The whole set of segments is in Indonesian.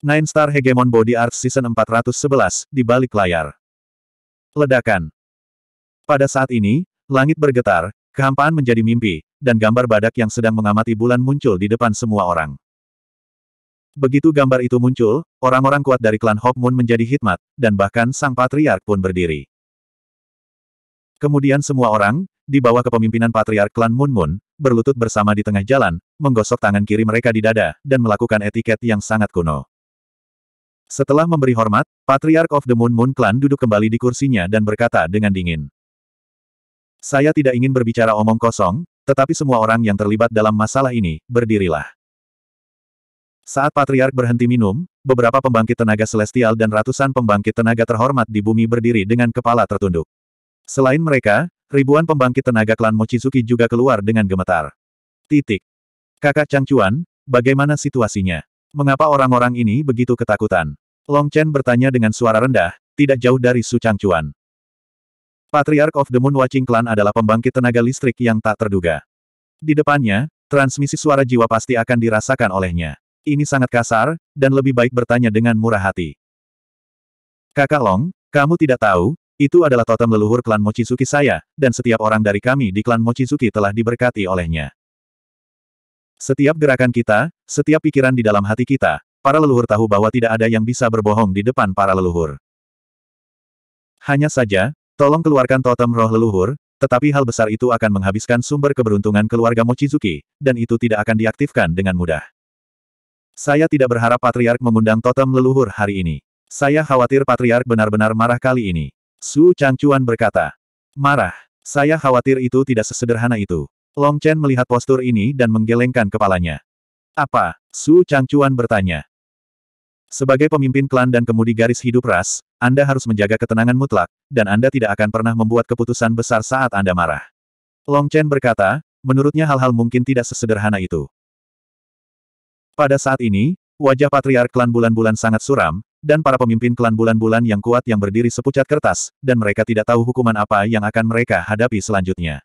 Nine Star Hegemon Body Art Season 411, di balik layar. Ledakan. Pada saat ini, langit bergetar, kehampaan menjadi mimpi, dan gambar badak yang sedang mengamati bulan muncul di depan semua orang. Begitu gambar itu muncul, orang-orang kuat dari klan Hawk Moon menjadi hikmat, dan bahkan sang patriark pun berdiri. Kemudian semua orang, di bawah kepemimpinan patriark klan Moon Moon, berlutut bersama di tengah jalan, menggosok tangan kiri mereka di dada, dan melakukan etiket yang sangat kuno. Setelah memberi hormat, Patriarch of the Moon Moon Clan duduk kembali di kursinya dan berkata dengan dingin. Saya tidak ingin berbicara omong kosong, tetapi semua orang yang terlibat dalam masalah ini, berdirilah. Saat Patriark berhenti minum, beberapa pembangkit tenaga celestial dan ratusan pembangkit tenaga terhormat di bumi berdiri dengan kepala tertunduk. Selain mereka, ribuan pembangkit tenaga klan Mochizuki juga keluar dengan gemetar. Titik. Kakak Changchuan, bagaimana situasinya? Mengapa orang-orang ini begitu ketakutan? Long Chen bertanya dengan suara rendah, tidak jauh dari Su Changchuan. Patriark of the Moon Watching Clan adalah pembangkit tenaga listrik yang tak terduga. Di depannya, transmisi suara jiwa pasti akan dirasakan olehnya. Ini sangat kasar, dan lebih baik bertanya dengan murah hati. Kakak Long, kamu tidak tahu, itu adalah totem leluhur klan Mochizuki saya, dan setiap orang dari kami di klan Mochizuki telah diberkati olehnya. Setiap gerakan kita, setiap pikiran di dalam hati kita, para leluhur tahu bahwa tidak ada yang bisa berbohong di depan para leluhur. Hanya saja, tolong keluarkan totem roh leluhur, tetapi hal besar itu akan menghabiskan sumber keberuntungan keluarga Mochizuki, dan itu tidak akan diaktifkan dengan mudah. Saya tidak berharap Patriark mengundang totem leluhur hari ini. Saya khawatir Patriark benar-benar marah kali ini. Su Changchuan berkata. Marah. Saya khawatir itu tidak sesederhana itu. Long Chen melihat postur ini dan menggelengkan kepalanya. Apa? Su Changchuan bertanya. Sebagai pemimpin klan dan kemudi garis hidup ras, Anda harus menjaga ketenangan mutlak, dan Anda tidak akan pernah membuat keputusan besar saat Anda marah. Long Chen berkata, menurutnya hal-hal mungkin tidak sesederhana itu. Pada saat ini, wajah patriark klan bulan-bulan sangat suram, dan para pemimpin klan bulan-bulan yang kuat yang berdiri sepucat kertas, dan mereka tidak tahu hukuman apa yang akan mereka hadapi selanjutnya.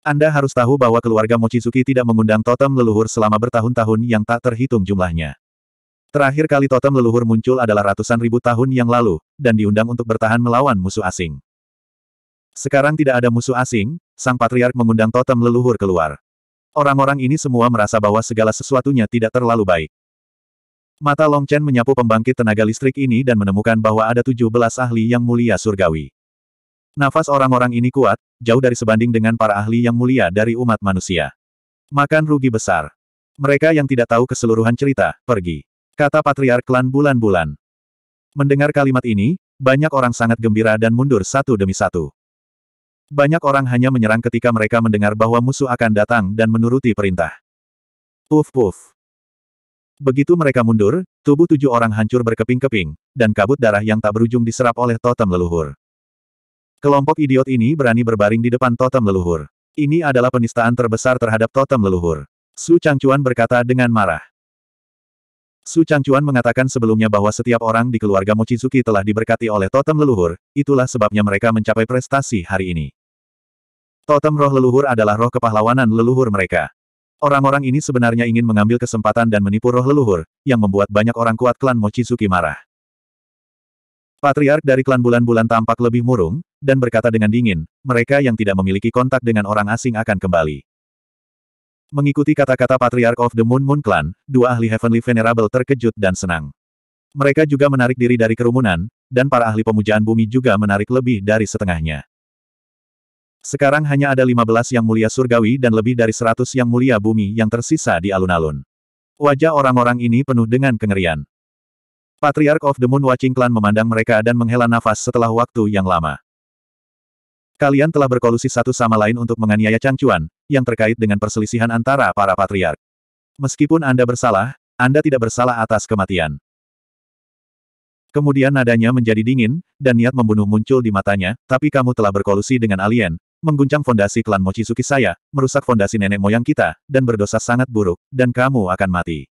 Anda harus tahu bahwa keluarga Mochizuki tidak mengundang totem leluhur selama bertahun-tahun yang tak terhitung jumlahnya. Terakhir kali totem leluhur muncul adalah ratusan ribu tahun yang lalu, dan diundang untuk bertahan melawan musuh asing. Sekarang tidak ada musuh asing, sang patriark mengundang totem leluhur keluar. Orang-orang ini semua merasa bahwa segala sesuatunya tidak terlalu baik. Mata Long Chen menyapu pembangkit tenaga listrik ini dan menemukan bahwa ada 17 ahli yang mulia surgawi. Nafas orang-orang ini kuat, jauh dari sebanding dengan para ahli yang mulia dari umat manusia. Makan rugi besar. Mereka yang tidak tahu keseluruhan cerita, pergi. Kata Patriark Klan Bulan-Bulan. Mendengar kalimat ini, banyak orang sangat gembira dan mundur satu demi satu. Banyak orang hanya menyerang ketika mereka mendengar bahwa musuh akan datang dan menuruti perintah. Puf puf. Begitu mereka mundur, tubuh tujuh orang hancur berkeping-keping, dan kabut darah yang tak berujung diserap oleh totem leluhur. Kelompok idiot ini berani berbaring di depan totem leluhur. Ini adalah penistaan terbesar terhadap totem leluhur. Su Changchuan berkata dengan marah. Su Changchuan mengatakan sebelumnya bahwa setiap orang di keluarga Mochizuki telah diberkati oleh totem leluhur, itulah sebabnya mereka mencapai prestasi hari ini. Totem roh leluhur adalah roh kepahlawanan leluhur mereka. Orang-orang ini sebenarnya ingin mengambil kesempatan dan menipu roh leluhur, yang membuat banyak orang kuat klan Mochizuki marah. Patriark dari klan bulan-bulan tampak lebih murung, dan berkata dengan dingin, mereka yang tidak memiliki kontak dengan orang asing akan kembali. Mengikuti kata-kata Patriarch of the Moon Moon Clan, dua ahli Heavenly Venerable terkejut dan senang. Mereka juga menarik diri dari kerumunan, dan para ahli pemujaan bumi juga menarik lebih dari setengahnya. Sekarang hanya ada 15 yang mulia surgawi dan lebih dari 100 yang mulia bumi yang tersisa di alun-alun. Wajah orang-orang ini penuh dengan kengerian. Patriarch of the Moon Watching Clan memandang mereka dan menghela nafas setelah waktu yang lama. Kalian telah berkolusi satu sama lain untuk menganiaya Chang yang terkait dengan perselisihan antara para patriark. Meskipun Anda bersalah, Anda tidak bersalah atas kematian. Kemudian nadanya menjadi dingin, dan niat membunuh muncul di matanya, tapi kamu telah berkolusi dengan alien, mengguncang fondasi klan Mochizuki saya, merusak fondasi nenek moyang kita, dan berdosa sangat buruk, dan kamu akan mati.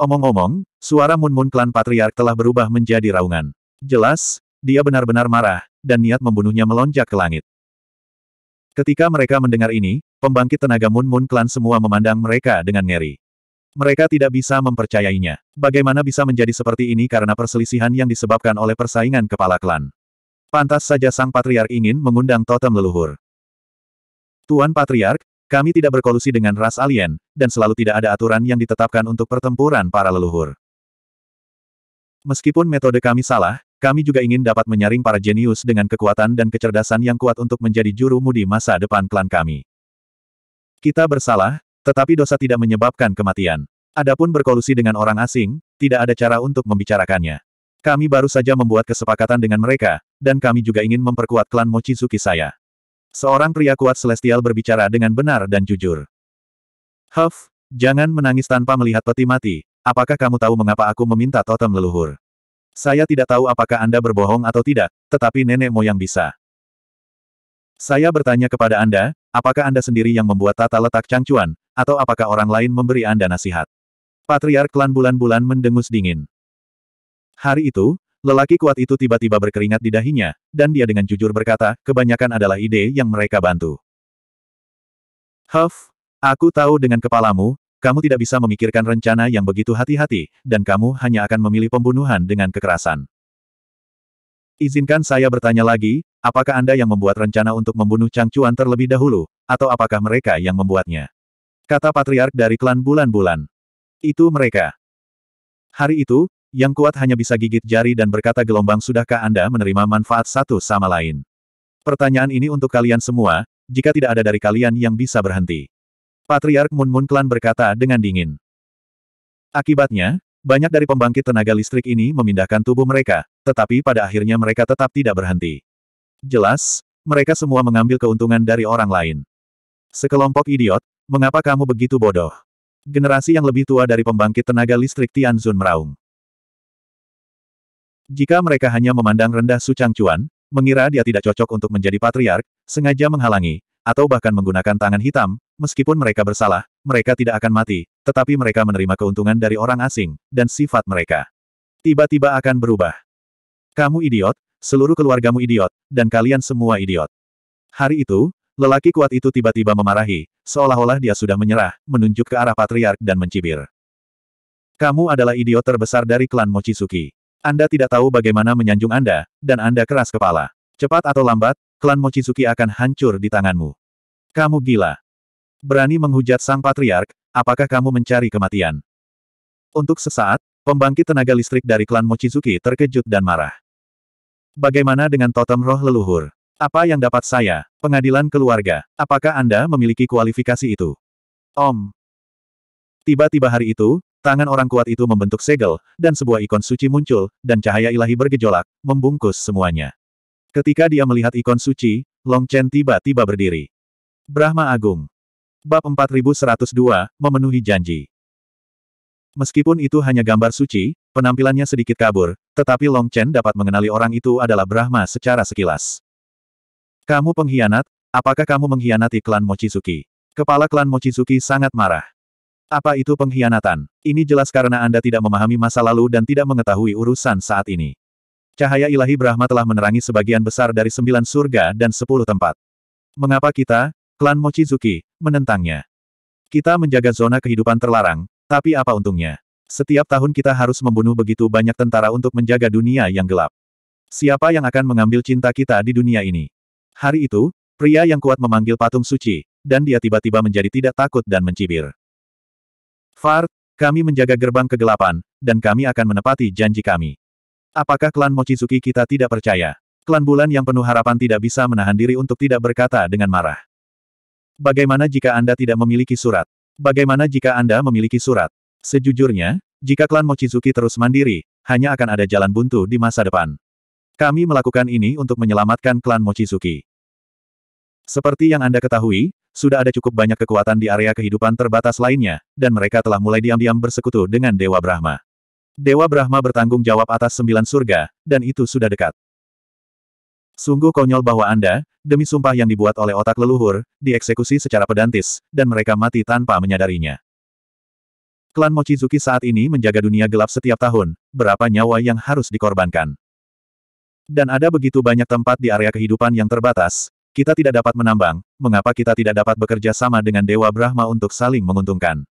Omong-omong, suara Mun Mun klan patriark telah berubah menjadi raungan. Jelas, dia benar-benar marah, dan niat membunuhnya melonjak ke langit. Ketika mereka mendengar ini, pembangkit tenaga Moon Moon Clan semua memandang mereka dengan ngeri. Mereka tidak bisa mempercayainya. Bagaimana bisa menjadi seperti ini karena perselisihan yang disebabkan oleh persaingan kepala klan. Pantas saja sang patriark ingin mengundang totem leluhur. Tuan Patriark, kami tidak berkolusi dengan ras alien, dan selalu tidak ada aturan yang ditetapkan untuk pertempuran para leluhur. Meskipun metode kami salah, kami juga ingin dapat menyaring para jenius dengan kekuatan dan kecerdasan yang kuat untuk menjadi juru mudi masa depan klan kami. Kita bersalah, tetapi dosa tidak menyebabkan kematian. Adapun berkolusi dengan orang asing, tidak ada cara untuk membicarakannya. Kami baru saja membuat kesepakatan dengan mereka, dan kami juga ingin memperkuat klan Mochizuki saya. Seorang pria kuat celestial berbicara dengan benar dan jujur. Huff, jangan menangis tanpa melihat peti mati, apakah kamu tahu mengapa aku meminta totem leluhur? Saya tidak tahu apakah Anda berbohong atau tidak, tetapi nenek moyang bisa. Saya bertanya kepada Anda, apakah Anda sendiri yang membuat tata letak cangcuan, atau apakah orang lain memberi Anda nasihat? Patriark klan bulan-bulan mendengus dingin. Hari itu, lelaki kuat itu tiba-tiba berkeringat di dahinya, dan dia dengan jujur berkata, kebanyakan adalah ide yang mereka bantu. Huff, aku tahu dengan kepalamu, kamu tidak bisa memikirkan rencana yang begitu hati-hati, dan kamu hanya akan memilih pembunuhan dengan kekerasan. Izinkan saya bertanya lagi, apakah Anda yang membuat rencana untuk membunuh Chang Chuan terlebih dahulu, atau apakah mereka yang membuatnya? Kata patriark dari klan bulan-bulan. Itu mereka. Hari itu, yang kuat hanya bisa gigit jari dan berkata gelombang sudahkah Anda menerima manfaat satu sama lain. Pertanyaan ini untuk kalian semua, jika tidak ada dari kalian yang bisa berhenti. Patriark Munmun Klan berkata dengan dingin. Akibatnya, banyak dari pembangkit tenaga listrik ini memindahkan tubuh mereka, tetapi pada akhirnya mereka tetap tidak berhenti. Jelas, mereka semua mengambil keuntungan dari orang lain. Sekelompok idiot, mengapa kamu begitu bodoh? Generasi yang lebih tua dari pembangkit tenaga listrik Tianzun meraung. Jika mereka hanya memandang rendah Su Changchuan, mengira dia tidak cocok untuk menjadi patriark, sengaja menghalangi, atau bahkan menggunakan tangan hitam, meskipun mereka bersalah, mereka tidak akan mati, tetapi mereka menerima keuntungan dari orang asing, dan sifat mereka. Tiba-tiba akan berubah. Kamu idiot, seluruh keluargamu idiot, dan kalian semua idiot. Hari itu, lelaki kuat itu tiba-tiba memarahi, seolah-olah dia sudah menyerah, menunjuk ke arah patriark dan mencibir. Kamu adalah idiot terbesar dari klan Mochizuki. Anda tidak tahu bagaimana menyanjung Anda, dan Anda keras kepala. Cepat atau lambat, klan Mochizuki akan hancur di tanganmu. Kamu gila. Berani menghujat sang patriark, apakah kamu mencari kematian? Untuk sesaat, pembangkit tenaga listrik dari klan Mochizuki terkejut dan marah. Bagaimana dengan totem roh leluhur? Apa yang dapat saya? Pengadilan keluarga. Apakah Anda memiliki kualifikasi itu? Om. Tiba-tiba hari itu, tangan orang kuat itu membentuk segel, dan sebuah ikon suci muncul, dan cahaya ilahi bergejolak, membungkus semuanya. Ketika dia melihat ikon suci, Long Chen tiba-tiba berdiri. Brahma Agung. Bab 4102, memenuhi janji. Meskipun itu hanya gambar suci, penampilannya sedikit kabur, tetapi Long Chen dapat mengenali orang itu adalah Brahma secara sekilas. Kamu pengkhianat, apakah kamu mengkhianati klan Mochizuki? Kepala klan Mochizuki sangat marah. Apa itu pengkhianatan? Ini jelas karena Anda tidak memahami masa lalu dan tidak mengetahui urusan saat ini. Cahaya ilahi Brahma telah menerangi sebagian besar dari sembilan surga dan sepuluh tempat. Mengapa kita, klan Mochizuki, menentangnya? Kita menjaga zona kehidupan terlarang, tapi apa untungnya? Setiap tahun kita harus membunuh begitu banyak tentara untuk menjaga dunia yang gelap. Siapa yang akan mengambil cinta kita di dunia ini? Hari itu, pria yang kuat memanggil patung suci, dan dia tiba-tiba menjadi tidak takut dan mencibir. Fart, kami menjaga gerbang kegelapan, dan kami akan menepati janji kami. Apakah klan Mochizuki kita tidak percaya? Klan bulan yang penuh harapan tidak bisa menahan diri untuk tidak berkata dengan marah. Bagaimana jika Anda tidak memiliki surat? Bagaimana jika Anda memiliki surat? Sejujurnya, jika klan Mochizuki terus mandiri, hanya akan ada jalan buntu di masa depan. Kami melakukan ini untuk menyelamatkan klan Mochizuki. Seperti yang Anda ketahui, sudah ada cukup banyak kekuatan di area kehidupan terbatas lainnya, dan mereka telah mulai diam-diam bersekutu dengan Dewa Brahma. Dewa Brahma bertanggung jawab atas sembilan surga, dan itu sudah dekat. Sungguh konyol bahwa Anda, demi sumpah yang dibuat oleh otak leluhur, dieksekusi secara pedantis, dan mereka mati tanpa menyadarinya. Klan Mochizuki saat ini menjaga dunia gelap setiap tahun, berapa nyawa yang harus dikorbankan. Dan ada begitu banyak tempat di area kehidupan yang terbatas, kita tidak dapat menambang, mengapa kita tidak dapat bekerja sama dengan Dewa Brahma untuk saling menguntungkan.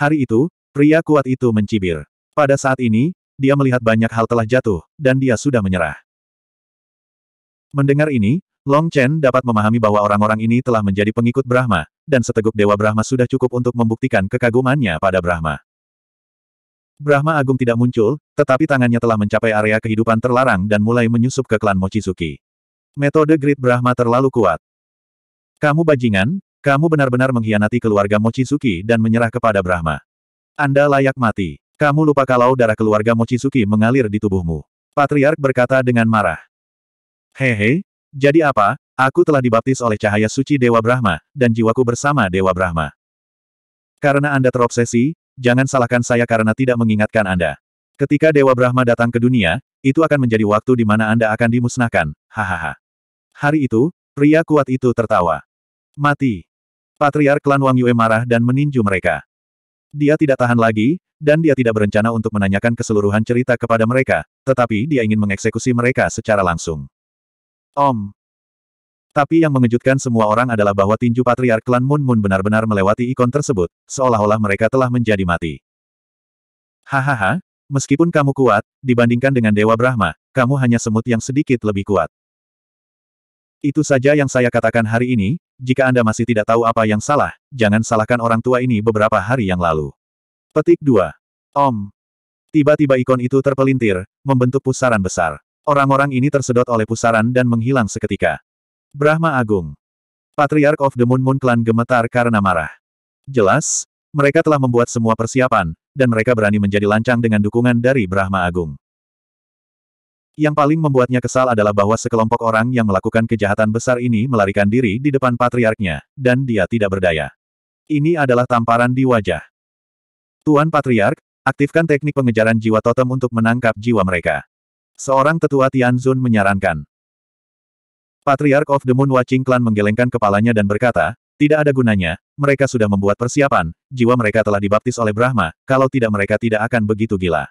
Hari itu, pria kuat itu mencibir. Pada saat ini, dia melihat banyak hal telah jatuh, dan dia sudah menyerah. Mendengar ini, Long Chen dapat memahami bahwa orang-orang ini telah menjadi pengikut Brahma, dan seteguk Dewa Brahma sudah cukup untuk membuktikan kekagumannya pada Brahma. Brahma Agung tidak muncul, tetapi tangannya telah mencapai area kehidupan terlarang dan mulai menyusup ke klan Mochizuki. Metode Great Brahma terlalu kuat. Kamu bajingan, kamu benar-benar mengkhianati keluarga Mochizuki dan menyerah kepada Brahma. Anda layak mati. Kamu lupa kalau darah keluarga Mochizuki mengalir di tubuhmu. Patriark berkata dengan marah. Hehe, jadi apa, aku telah dibaptis oleh cahaya suci Dewa Brahma, dan jiwaku bersama Dewa Brahma. Karena Anda terobsesi, jangan salahkan saya karena tidak mengingatkan Anda. Ketika Dewa Brahma datang ke dunia, itu akan menjadi waktu di mana Anda akan dimusnahkan, hahaha. Hari itu, pria kuat itu tertawa. Mati. Patriark Klan Wang Yue marah dan meninju mereka. Dia tidak tahan lagi, dan dia tidak berencana untuk menanyakan keseluruhan cerita kepada mereka, tetapi dia ingin mengeksekusi mereka secara langsung. Om. Tapi yang mengejutkan semua orang adalah bahwa tinju patriark klan Moon Moon benar-benar melewati ikon tersebut, seolah-olah mereka telah menjadi mati. Hahaha, meskipun kamu kuat, dibandingkan dengan Dewa Brahma, kamu hanya semut yang sedikit lebih kuat. Itu saja yang saya katakan hari ini, jika Anda masih tidak tahu apa yang salah, jangan salahkan orang tua ini beberapa hari yang lalu. Petik 2. Om. Tiba-tiba ikon itu terpelintir, membentuk pusaran besar. Orang-orang ini tersedot oleh pusaran dan menghilang seketika. Brahma Agung. Patriarch of the Moon Moon Clan gemetar karena marah. Jelas, mereka telah membuat semua persiapan, dan mereka berani menjadi lancang dengan dukungan dari Brahma Agung. Yang paling membuatnya kesal adalah bahwa sekelompok orang yang melakukan kejahatan besar ini melarikan diri di depan patriarknya, dan dia tidak berdaya. Ini adalah tamparan di wajah. Tuan Patriark, aktifkan teknik pengejaran jiwa totem untuk menangkap jiwa mereka. Seorang tetua Tianzun menyarankan. Patriark of the Moon Watching Clan menggelengkan kepalanya dan berkata, tidak ada gunanya, mereka sudah membuat persiapan, jiwa mereka telah dibaptis oleh Brahma, kalau tidak mereka tidak akan begitu gila.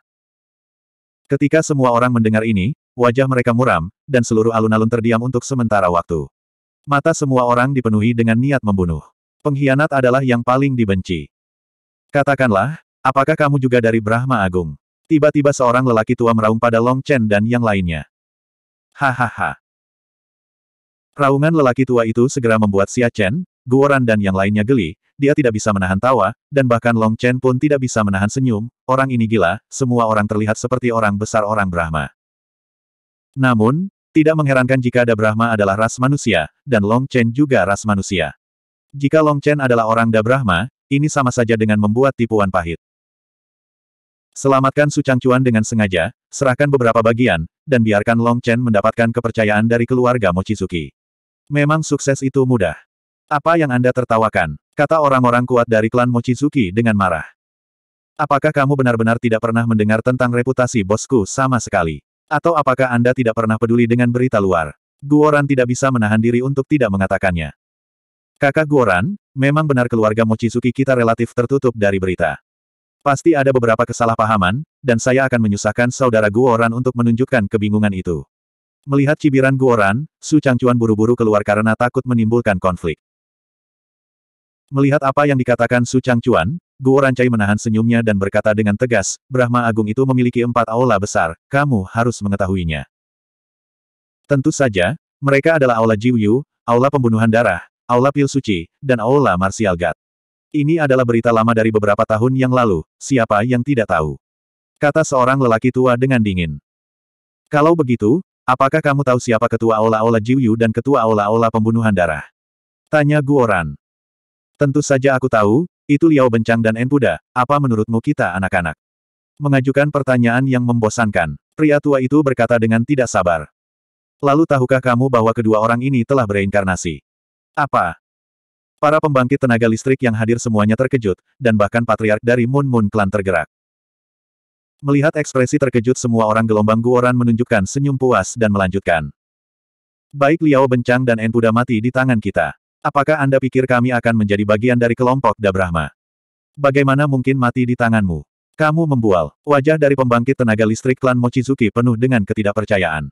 Ketika semua orang mendengar ini, wajah mereka muram, dan seluruh alun-alun terdiam untuk sementara waktu. Mata semua orang dipenuhi dengan niat membunuh. Pengkhianat adalah yang paling dibenci. Katakanlah, apakah kamu juga dari Brahma Agung? Tiba-tiba seorang lelaki tua meraung pada Long Chen dan yang lainnya. Hahaha. Raungan lelaki tua itu segera membuat Xia Chen, Guoran dan yang lainnya geli, dia tidak bisa menahan tawa, dan bahkan Long Chen pun tidak bisa menahan senyum, orang ini gila, semua orang terlihat seperti orang besar orang Brahma. Namun, tidak mengherankan jika Dabrahma adalah ras manusia, dan Long Chen juga ras manusia. Jika Long Chen adalah orang Dabrahma, ini sama saja dengan membuat tipuan pahit. Selamatkan Su Changcuan dengan sengaja, serahkan beberapa bagian, dan biarkan Long Chen mendapatkan kepercayaan dari keluarga Mochizuki. Memang sukses itu mudah. Apa yang Anda tertawakan? Kata orang-orang kuat dari klan Mochizuki dengan marah. Apakah kamu benar-benar tidak pernah mendengar tentang reputasi bosku sama sekali? Atau apakah Anda tidak pernah peduli dengan berita luar? Guoran tidak bisa menahan diri untuk tidak mengatakannya. Kakak Guoran, memang benar keluarga Mochizuki kita relatif tertutup dari berita. Pasti ada beberapa kesalahpahaman, dan saya akan menyusahkan saudara Guoran untuk menunjukkan kebingungan itu. Melihat cibiran Guoran, Su Changcuan buru-buru keluar karena takut menimbulkan konflik. Melihat apa yang dikatakan Su Changcuan, Guo Rancai menahan senyumnya dan berkata dengan tegas, Brahma Agung itu memiliki empat aula besar, kamu harus mengetahuinya. Tentu saja, mereka adalah Aula Jiuyu, Aula Pembunuhan Darah, Aula Pil Suci, dan Aula Martial God. Ini adalah berita lama dari beberapa tahun yang lalu, siapa yang tidak tahu. Kata seorang lelaki tua dengan dingin. Kalau begitu, apakah kamu tahu siapa ketua Aula Aula Jiuyu dan ketua Aula Aula Pembunuhan Darah? Tanya Guoran. Tentu saja aku tahu, itu Liao Bencang dan En Buddha, apa menurutmu kita anak-anak? Mengajukan pertanyaan yang membosankan, pria tua itu berkata dengan tidak sabar. Lalu tahukah kamu bahwa kedua orang ini telah bereinkarnasi? Apa? Para pembangkit tenaga listrik yang hadir semuanya terkejut, dan bahkan patriark dari Moon Moon Clan tergerak. Melihat ekspresi terkejut semua orang gelombang Guoran menunjukkan senyum puas dan melanjutkan. Baik Liao Bencang dan En Buddha mati di tangan kita. Apakah Anda pikir kami akan menjadi bagian dari kelompok Dabrahma? Bagaimana mungkin mati di tanganmu? Kamu membual. Wajah dari pembangkit tenaga listrik klan Mochizuki penuh dengan ketidakpercayaan.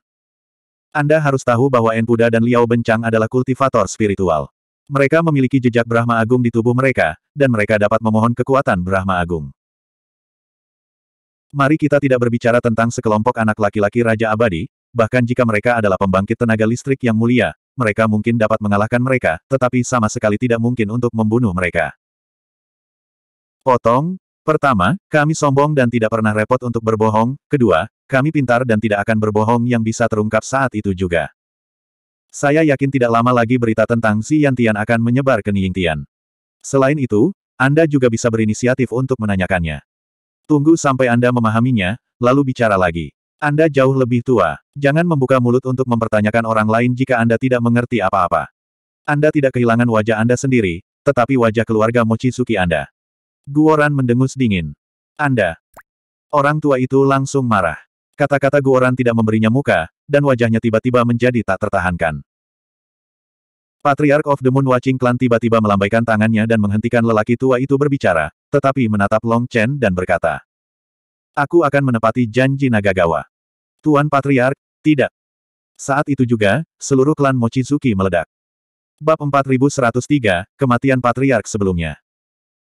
Anda harus tahu bahwa Enpuda dan Liao Bencang adalah kultivator spiritual. Mereka memiliki jejak Brahma Agung di tubuh mereka, dan mereka dapat memohon kekuatan Brahma Agung. Mari kita tidak berbicara tentang sekelompok anak laki-laki Raja Abadi, bahkan jika mereka adalah pembangkit tenaga listrik yang mulia, mereka mungkin dapat mengalahkan mereka, tetapi sama sekali tidak mungkin untuk membunuh mereka. Potong, pertama, kami sombong dan tidak pernah repot untuk berbohong, kedua, kami pintar dan tidak akan berbohong yang bisa terungkap saat itu juga. Saya yakin tidak lama lagi berita tentang si Yan Tian akan menyebar ke Ning Tian. Selain itu, Anda juga bisa berinisiatif untuk menanyakannya. Tunggu sampai Anda memahaminya, lalu bicara lagi. Anda jauh lebih tua. Jangan membuka mulut untuk mempertanyakan orang lain jika Anda tidak mengerti apa-apa. Anda tidak kehilangan wajah Anda sendiri, tetapi wajah keluarga Mochizuki Anda. Guoran mendengus dingin. Anda. Orang tua itu langsung marah. Kata-kata Guoran tidak memberinya muka, dan wajahnya tiba-tiba menjadi tak tertahankan. Patriark of the Moon Watching Clan tiba-tiba melambaikan tangannya dan menghentikan lelaki tua itu berbicara, tetapi menatap Long Chen dan berkata, Aku akan menepati janji Nagagawa. Tuan Patriark, tidak. Saat itu juga, seluruh klan Mochizuki meledak. Bab 4103, Kematian Patriark sebelumnya.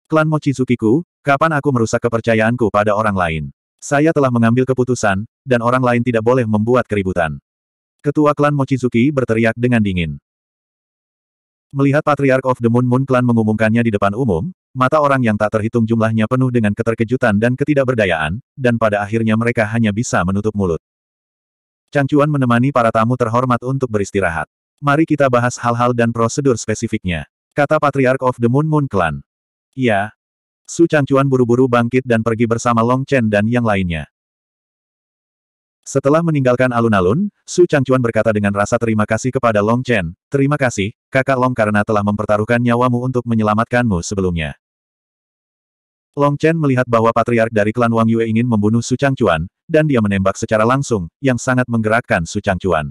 Klan Mochizukiku, kapan aku merusak kepercayaanku pada orang lain? Saya telah mengambil keputusan, dan orang lain tidak boleh membuat keributan. Ketua klan Mochizuki berteriak dengan dingin. Melihat Patriarch of the Moon Moon Clan mengumumkannya di depan umum, mata orang yang tak terhitung jumlahnya penuh dengan keterkejutan dan ketidakberdayaan, dan pada akhirnya mereka hanya bisa menutup mulut. Cangcuan menemani para tamu terhormat untuk beristirahat. Mari kita bahas hal-hal dan prosedur spesifiknya, kata Patriarch of the Moon Moon Clan. Ya. Su Cangcuan buru-buru bangkit dan pergi bersama Long Chen dan yang lainnya. Setelah meninggalkan alun-alun, Su Changchuan berkata dengan rasa terima kasih kepada Long Chen, terima kasih, kakak Long karena telah mempertaruhkan nyawamu untuk menyelamatkanmu sebelumnya. Long Chen melihat bahwa patriark dari klan Wang Yue ingin membunuh Su Changchuan, dan dia menembak secara langsung, yang sangat menggerakkan Su Changchuan.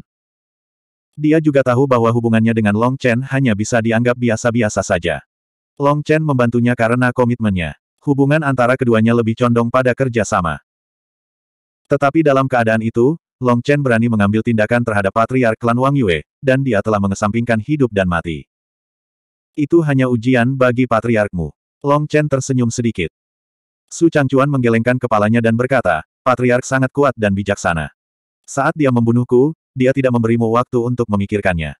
Dia juga tahu bahwa hubungannya dengan Long Chen hanya bisa dianggap biasa-biasa saja. Long Chen membantunya karena komitmennya. Hubungan antara keduanya lebih condong pada kerjasama. Tetapi dalam keadaan itu, Long Chen berani mengambil tindakan terhadap Patriark Klan Wang Yue, dan dia telah mengesampingkan hidup dan mati. Itu hanya ujian bagi Patriarkmu. Long Chen tersenyum sedikit. Su Changchuan menggelengkan kepalanya dan berkata, Patriark sangat kuat dan bijaksana. Saat dia membunuhku, dia tidak memberimu waktu untuk memikirkannya.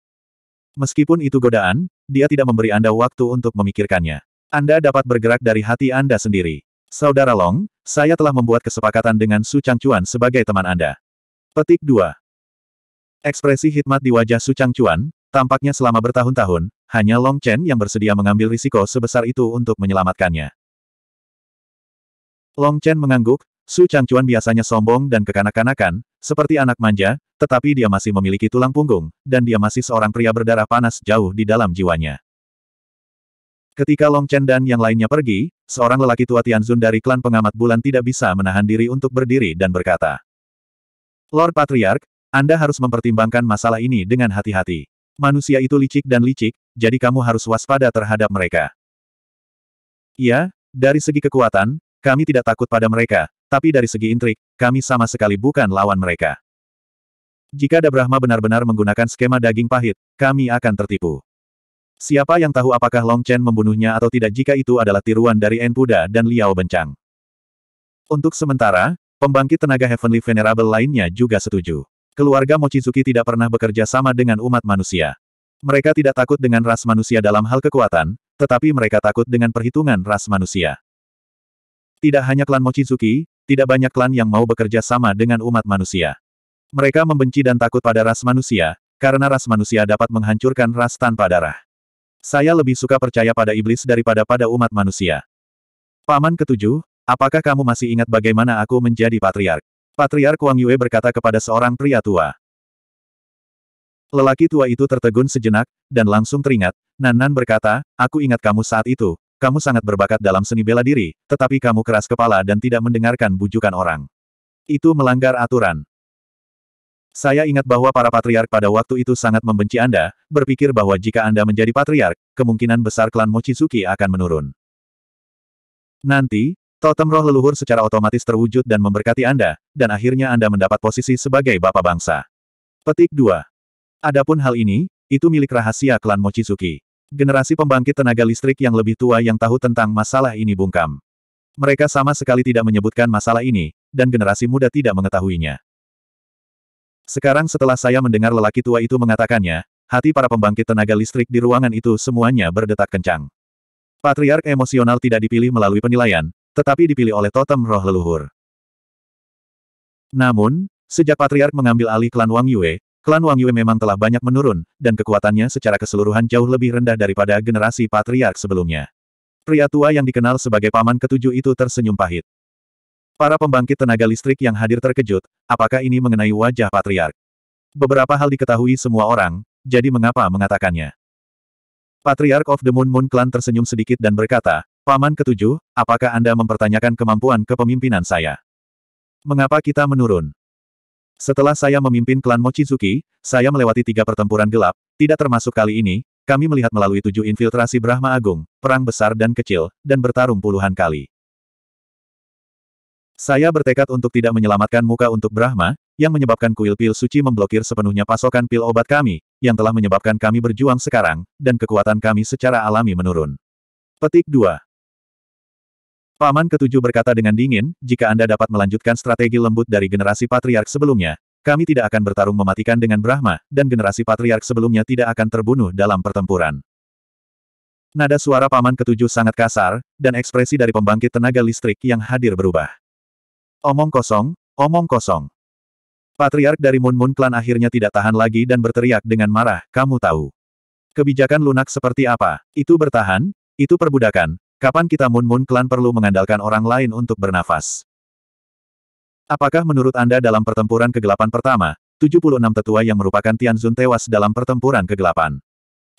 Meskipun itu godaan, dia tidak memberi Anda waktu untuk memikirkannya. Anda dapat bergerak dari hati Anda sendiri. Saudara Long, saya telah membuat kesepakatan dengan Su Changchuan sebagai teman Anda. Petik 2. Ekspresi hikmat di wajah Su Changchuan, tampaknya selama bertahun-tahun, hanya Long Chen yang bersedia mengambil risiko sebesar itu untuk menyelamatkannya. Long Chen mengangguk, Su Changchuan biasanya sombong dan kekanak-kanakan, seperti anak manja, tetapi dia masih memiliki tulang punggung, dan dia masih seorang pria berdarah panas jauh di dalam jiwanya. Ketika Long Chen dan yang lainnya pergi, seorang lelaki tua Tianzun dari klan pengamat bulan tidak bisa menahan diri untuk berdiri dan berkata. Lord Patriark, Anda harus mempertimbangkan masalah ini dengan hati-hati. Manusia itu licik dan licik, jadi kamu harus waspada terhadap mereka. Ya, dari segi kekuatan, kami tidak takut pada mereka, tapi dari segi intrik, kami sama sekali bukan lawan mereka. Jika Dabrahma benar-benar menggunakan skema daging pahit, kami akan tertipu. Siapa yang tahu apakah Long Chen membunuhnya atau tidak jika itu adalah tiruan dari Enpuda dan Liao Bencang. Untuk sementara, pembangkit tenaga Heavenly Venerable lainnya juga setuju. Keluarga Mochizuki tidak pernah bekerja sama dengan umat manusia. Mereka tidak takut dengan ras manusia dalam hal kekuatan, tetapi mereka takut dengan perhitungan ras manusia. Tidak hanya klan Mochizuki, tidak banyak klan yang mau bekerja sama dengan umat manusia. Mereka membenci dan takut pada ras manusia, karena ras manusia dapat menghancurkan ras tanpa darah. Saya lebih suka percaya pada iblis daripada pada umat manusia. Paman ketujuh, apakah kamu masih ingat bagaimana aku menjadi patriark? Patriark Wang Yue berkata kepada seorang pria tua. Lelaki tua itu tertegun sejenak, dan langsung teringat. Nan Nan berkata, aku ingat kamu saat itu. Kamu sangat berbakat dalam seni bela diri, tetapi kamu keras kepala dan tidak mendengarkan bujukan orang. Itu melanggar aturan. Saya ingat bahwa para patriark pada waktu itu sangat membenci Anda, berpikir bahwa jika Anda menjadi patriark, kemungkinan besar klan Mochizuki akan menurun. Nanti, totem roh leluhur secara otomatis terwujud dan memberkati Anda, dan akhirnya Anda mendapat posisi sebagai bapak bangsa. Petik 2. Adapun hal ini, itu milik rahasia klan Mochizuki. Generasi pembangkit tenaga listrik yang lebih tua yang tahu tentang masalah ini bungkam. Mereka sama sekali tidak menyebutkan masalah ini, dan generasi muda tidak mengetahuinya. Sekarang setelah saya mendengar lelaki tua itu mengatakannya, hati para pembangkit tenaga listrik di ruangan itu semuanya berdetak kencang. Patriark emosional tidak dipilih melalui penilaian, tetapi dipilih oleh totem roh leluhur. Namun, sejak Patriark mengambil alih klan Wang Yue, klan Wang Yue memang telah banyak menurun, dan kekuatannya secara keseluruhan jauh lebih rendah daripada generasi Patriark sebelumnya. Pria tua yang dikenal sebagai paman ketujuh itu tersenyum pahit. Para pembangkit tenaga listrik yang hadir terkejut, apakah ini mengenai wajah patriark? Beberapa hal diketahui semua orang, jadi mengapa mengatakannya? Patriark of the Moon Moon Clan tersenyum sedikit dan berkata, Paman ketujuh, apakah Anda mempertanyakan kemampuan kepemimpinan saya? Mengapa kita menurun? Setelah saya memimpin klan Mochizuki, saya melewati tiga pertempuran gelap, tidak termasuk kali ini, kami melihat melalui tujuh infiltrasi Brahma Agung, perang besar dan kecil, dan bertarung puluhan kali. Saya bertekad untuk tidak menyelamatkan muka untuk Brahma, yang menyebabkan kuil pil suci memblokir sepenuhnya pasokan pil obat kami, yang telah menyebabkan kami berjuang sekarang, dan kekuatan kami secara alami menurun. Petik 2. Paman ketujuh berkata dengan dingin, jika Anda dapat melanjutkan strategi lembut dari generasi patriark sebelumnya, kami tidak akan bertarung mematikan dengan Brahma, dan generasi patriark sebelumnya tidak akan terbunuh dalam pertempuran. Nada suara Paman ketujuh sangat kasar, dan ekspresi dari pembangkit tenaga listrik yang hadir berubah. Omong kosong, omong kosong. Patriark dari Moon Moon Clan akhirnya tidak tahan lagi dan berteriak dengan marah, kamu tahu. Kebijakan lunak seperti apa? Itu bertahan? Itu perbudakan? Kapan kita Moon Moon Clan perlu mengandalkan orang lain untuk bernafas? Apakah menurut Anda dalam pertempuran kegelapan pertama, 76 tetua yang merupakan Tianzun tewas dalam pertempuran kegelapan?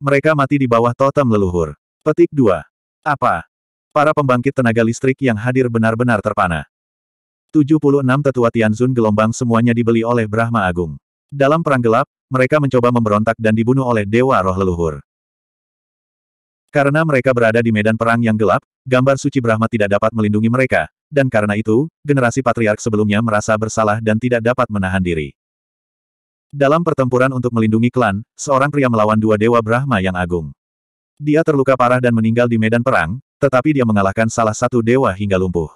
Mereka mati di bawah totem leluhur. Petik 2. Apa? Para pembangkit tenaga listrik yang hadir benar-benar terpana. 76 tetua Tianzun gelombang semuanya dibeli oleh Brahma Agung. Dalam perang gelap, mereka mencoba memberontak dan dibunuh oleh Dewa Roh Leluhur. Karena mereka berada di medan perang yang gelap, gambar suci Brahma tidak dapat melindungi mereka, dan karena itu, generasi patriark sebelumnya merasa bersalah dan tidak dapat menahan diri. Dalam pertempuran untuk melindungi klan, seorang pria melawan dua dewa Brahma yang agung. Dia terluka parah dan meninggal di medan perang, tetapi dia mengalahkan salah satu dewa hingga lumpuh.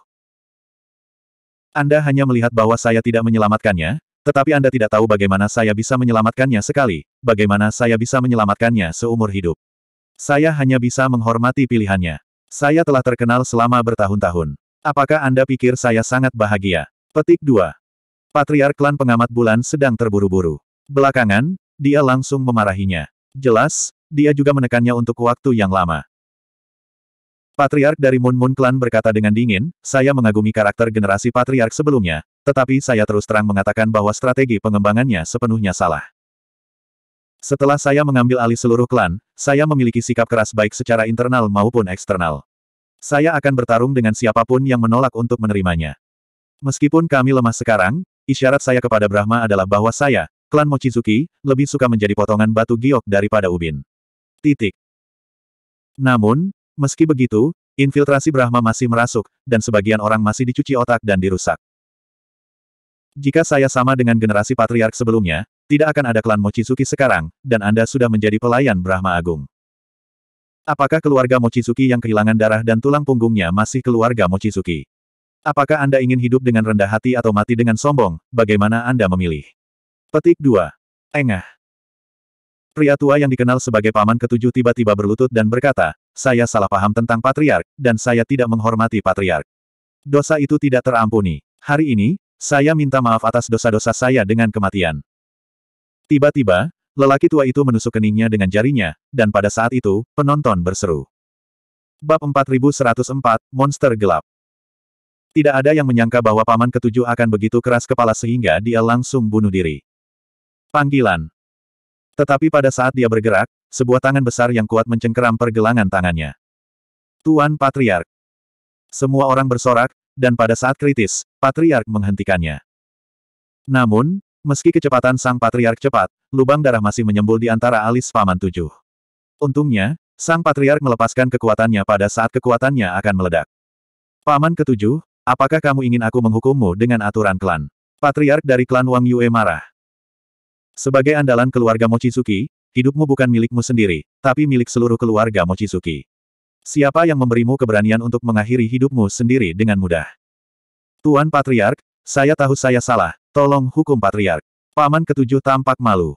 Anda hanya melihat bahwa saya tidak menyelamatkannya, tetapi Anda tidak tahu bagaimana saya bisa menyelamatkannya sekali, bagaimana saya bisa menyelamatkannya seumur hidup. Saya hanya bisa menghormati pilihannya. Saya telah terkenal selama bertahun-tahun. Apakah Anda pikir saya sangat bahagia? Petik 2. Patriark klan pengamat bulan sedang terburu-buru. Belakangan, dia langsung memarahinya. Jelas, dia juga menekannya untuk waktu yang lama. Patriark dari Moon Moon Clan berkata dengan dingin, saya mengagumi karakter generasi patriark sebelumnya, tetapi saya terus terang mengatakan bahwa strategi pengembangannya sepenuhnya salah. Setelah saya mengambil alih seluruh klan, saya memiliki sikap keras baik secara internal maupun eksternal. Saya akan bertarung dengan siapapun yang menolak untuk menerimanya. Meskipun kami lemah sekarang, isyarat saya kepada Brahma adalah bahwa saya, klan Mochizuki, lebih suka menjadi potongan batu giok daripada ubin. Titik. Namun, Meski begitu, infiltrasi Brahma masih merasuk, dan sebagian orang masih dicuci otak dan dirusak. Jika saya sama dengan generasi patriark sebelumnya, tidak akan ada klan Mochizuki sekarang, dan Anda sudah menjadi pelayan Brahma Agung. Apakah keluarga Mochizuki yang kehilangan darah dan tulang punggungnya masih keluarga Mochizuki? Apakah Anda ingin hidup dengan rendah hati atau mati dengan sombong, bagaimana Anda memilih? Petik 2. Engah. Pria tua yang dikenal sebagai paman ketujuh tiba-tiba berlutut dan berkata, saya salah paham tentang patriark, dan saya tidak menghormati patriark. Dosa itu tidak terampuni. Hari ini, saya minta maaf atas dosa-dosa saya dengan kematian. Tiba-tiba, lelaki tua itu menusuk keningnya dengan jarinya, dan pada saat itu, penonton berseru. Bab 4104, Monster Gelap Tidak ada yang menyangka bahwa paman ketujuh akan begitu keras kepala sehingga dia langsung bunuh diri. Panggilan, tetapi pada saat dia bergerak, sebuah tangan besar yang kuat mencengkeram pergelangan tangannya. Tuan Patriark. Semua orang bersorak, dan pada saat kritis, Patriark menghentikannya. Namun, meski kecepatan sang Patriark cepat, lubang darah masih menyembul di antara alis Paman Tujuh. Untungnya, sang Patriark melepaskan kekuatannya pada saat kekuatannya akan meledak. Paman ketujuh, apakah kamu ingin aku menghukummu dengan aturan klan? Patriark dari klan Wang Yue marah. Sebagai andalan keluarga Mochizuki, hidupmu bukan milikmu sendiri, tapi milik seluruh keluarga Mochizuki. Siapa yang memberimu keberanian untuk mengakhiri hidupmu sendiri dengan mudah? Tuan Patriark, saya tahu saya salah, tolong hukum Patriark. Paman ketujuh tampak malu.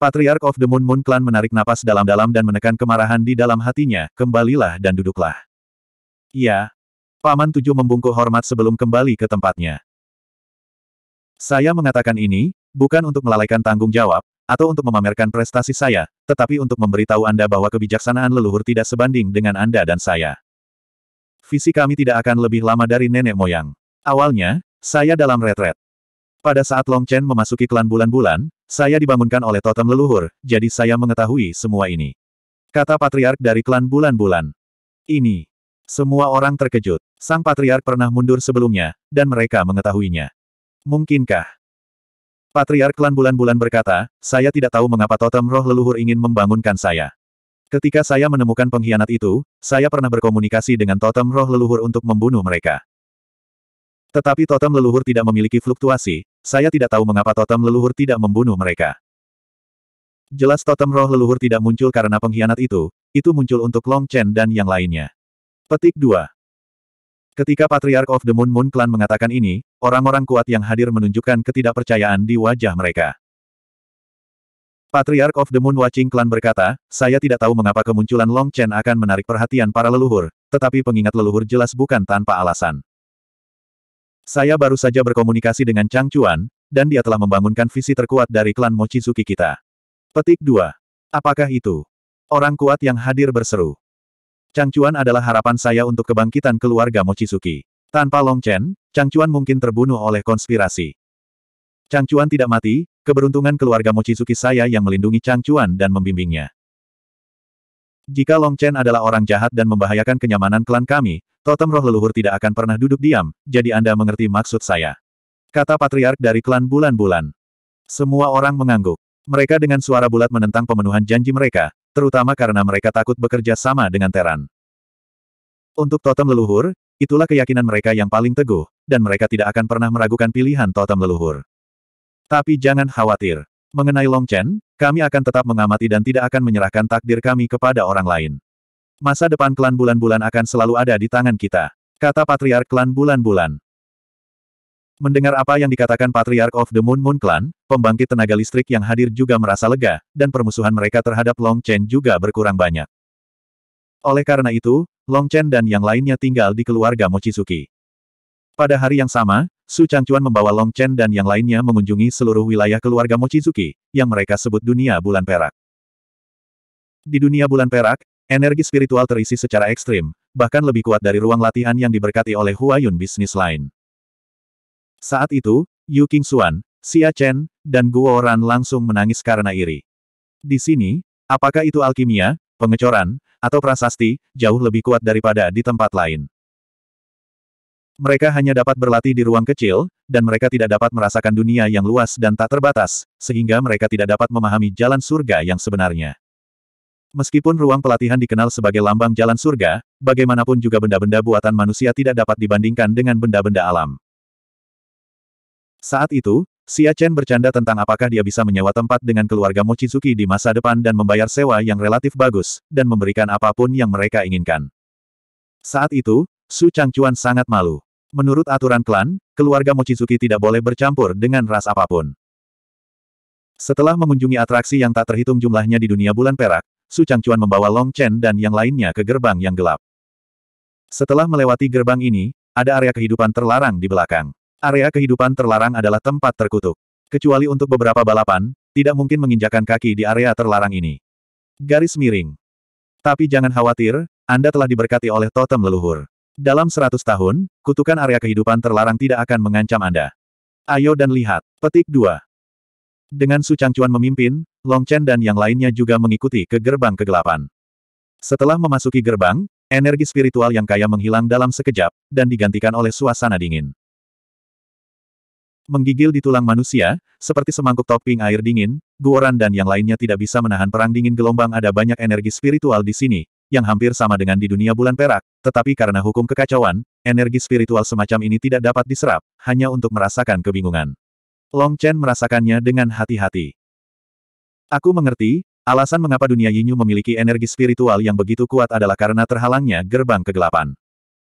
Patriark of the Moon Moon Clan menarik napas dalam-dalam dan menekan kemarahan di dalam hatinya, kembalilah dan duduklah. Ya, Paman tujuh membungkuk hormat sebelum kembali ke tempatnya. Saya mengatakan ini, bukan untuk melalaikan tanggung jawab, atau untuk memamerkan prestasi saya, tetapi untuk memberitahu Anda bahwa kebijaksanaan leluhur tidak sebanding dengan Anda dan saya. Visi kami tidak akan lebih lama dari nenek moyang. Awalnya, saya dalam retret. Pada saat Long Chen memasuki klan bulan-bulan, saya dibangunkan oleh totem leluhur, jadi saya mengetahui semua ini. Kata patriark dari klan bulan-bulan. Ini. Semua orang terkejut. Sang patriark pernah mundur sebelumnya, dan mereka mengetahuinya. Mungkinkah Patriark Klan Bulan-Bulan berkata, saya tidak tahu mengapa totem roh leluhur ingin membangunkan saya. Ketika saya menemukan pengkhianat itu, saya pernah berkomunikasi dengan totem roh leluhur untuk membunuh mereka. Tetapi totem leluhur tidak memiliki fluktuasi, saya tidak tahu mengapa totem leluhur tidak membunuh mereka. Jelas totem roh leluhur tidak muncul karena pengkhianat itu, itu muncul untuk Long Chen dan yang lainnya. Petik 2. Ketika Patriark of the Moon Moon Clan mengatakan ini, orang-orang kuat yang hadir menunjukkan ketidakpercayaan di wajah mereka. Patriark of the Moon Watching Clan berkata, saya tidak tahu mengapa kemunculan Long Chen akan menarik perhatian para leluhur, tetapi pengingat leluhur jelas bukan tanpa alasan. Saya baru saja berkomunikasi dengan Chang Chuan, dan dia telah membangunkan visi terkuat dari klan Mochizuki kita. Petik 2. Apakah itu? Orang kuat yang hadir berseru. Changchuan adalah harapan saya untuk kebangkitan keluarga Mochizuki. Tanpa Long Chen, Changchuan mungkin terbunuh oleh konspirasi. Changchuan tidak mati, keberuntungan keluarga Mochizuki saya yang melindungi Changchuan dan membimbingnya. Jika Long Chen adalah orang jahat dan membahayakan kenyamanan klan kami, totem roh leluhur tidak akan pernah duduk diam, jadi Anda mengerti maksud saya. Kata patriark dari klan bulan-bulan. Semua orang mengangguk. Mereka dengan suara bulat menentang pemenuhan janji mereka, terutama karena mereka takut bekerja sama dengan Teran. Untuk totem leluhur, itulah keyakinan mereka yang paling teguh, dan mereka tidak akan pernah meragukan pilihan totem leluhur. Tapi jangan khawatir. Mengenai Long Chen, kami akan tetap mengamati dan tidak akan menyerahkan takdir kami kepada orang lain. Masa depan klan bulan-bulan akan selalu ada di tangan kita, kata Patriark klan bulan-bulan. Mendengar apa yang dikatakan Patriarch of the Moon Moon Clan, pembangkit tenaga listrik yang hadir juga merasa lega, dan permusuhan mereka terhadap Long Chen juga berkurang banyak. Oleh karena itu, Long Chen dan yang lainnya tinggal di keluarga Mochizuki. Pada hari yang sama, Su Changchuan membawa Long Chen dan yang lainnya mengunjungi seluruh wilayah keluarga Mochizuki, yang mereka sebut dunia bulan perak. Di dunia bulan perak, energi spiritual terisi secara ekstrim, bahkan lebih kuat dari ruang latihan yang diberkati oleh Huayun Business Line. Saat itu, Yu King Xuan, Xia Chen, dan Guo Ran langsung menangis karena iri. Di sini, apakah itu alkimia, pengecoran, atau prasasti, jauh lebih kuat daripada di tempat lain. Mereka hanya dapat berlatih di ruang kecil, dan mereka tidak dapat merasakan dunia yang luas dan tak terbatas, sehingga mereka tidak dapat memahami jalan surga yang sebenarnya. Meskipun ruang pelatihan dikenal sebagai lambang jalan surga, bagaimanapun juga benda-benda buatan manusia tidak dapat dibandingkan dengan benda-benda alam. Saat itu, Xia Chen bercanda tentang apakah dia bisa menyewa tempat dengan keluarga Mochizuki di masa depan dan membayar sewa yang relatif bagus, dan memberikan apapun yang mereka inginkan. Saat itu, Su Changchuan sangat malu. Menurut aturan klan, keluarga Mochizuki tidak boleh bercampur dengan ras apapun. Setelah mengunjungi atraksi yang tak terhitung jumlahnya di dunia bulan perak, Su Changchuan membawa Long Chen dan yang lainnya ke gerbang yang gelap. Setelah melewati gerbang ini, ada area kehidupan terlarang di belakang. Area kehidupan terlarang adalah tempat terkutuk. Kecuali untuk beberapa balapan, tidak mungkin menginjakan kaki di area terlarang ini. Garis miring. Tapi jangan khawatir, Anda telah diberkati oleh totem leluhur. Dalam seratus tahun, kutukan area kehidupan terlarang tidak akan mengancam Anda. Ayo dan lihat. Petik 2. Dengan Su Changchuan memimpin, Long Chen dan yang lainnya juga mengikuti ke gerbang kegelapan. Setelah memasuki gerbang, energi spiritual yang kaya menghilang dalam sekejap, dan digantikan oleh suasana dingin. Menggigil di tulang manusia, seperti semangkuk topping air dingin, Guoran dan yang lainnya tidak bisa menahan perang dingin gelombang ada banyak energi spiritual di sini, yang hampir sama dengan di dunia bulan perak, tetapi karena hukum kekacauan, energi spiritual semacam ini tidak dapat diserap, hanya untuk merasakan kebingungan. Long Chen merasakannya dengan hati-hati. Aku mengerti, alasan mengapa dunia Yinyu memiliki energi spiritual yang begitu kuat adalah karena terhalangnya gerbang kegelapan.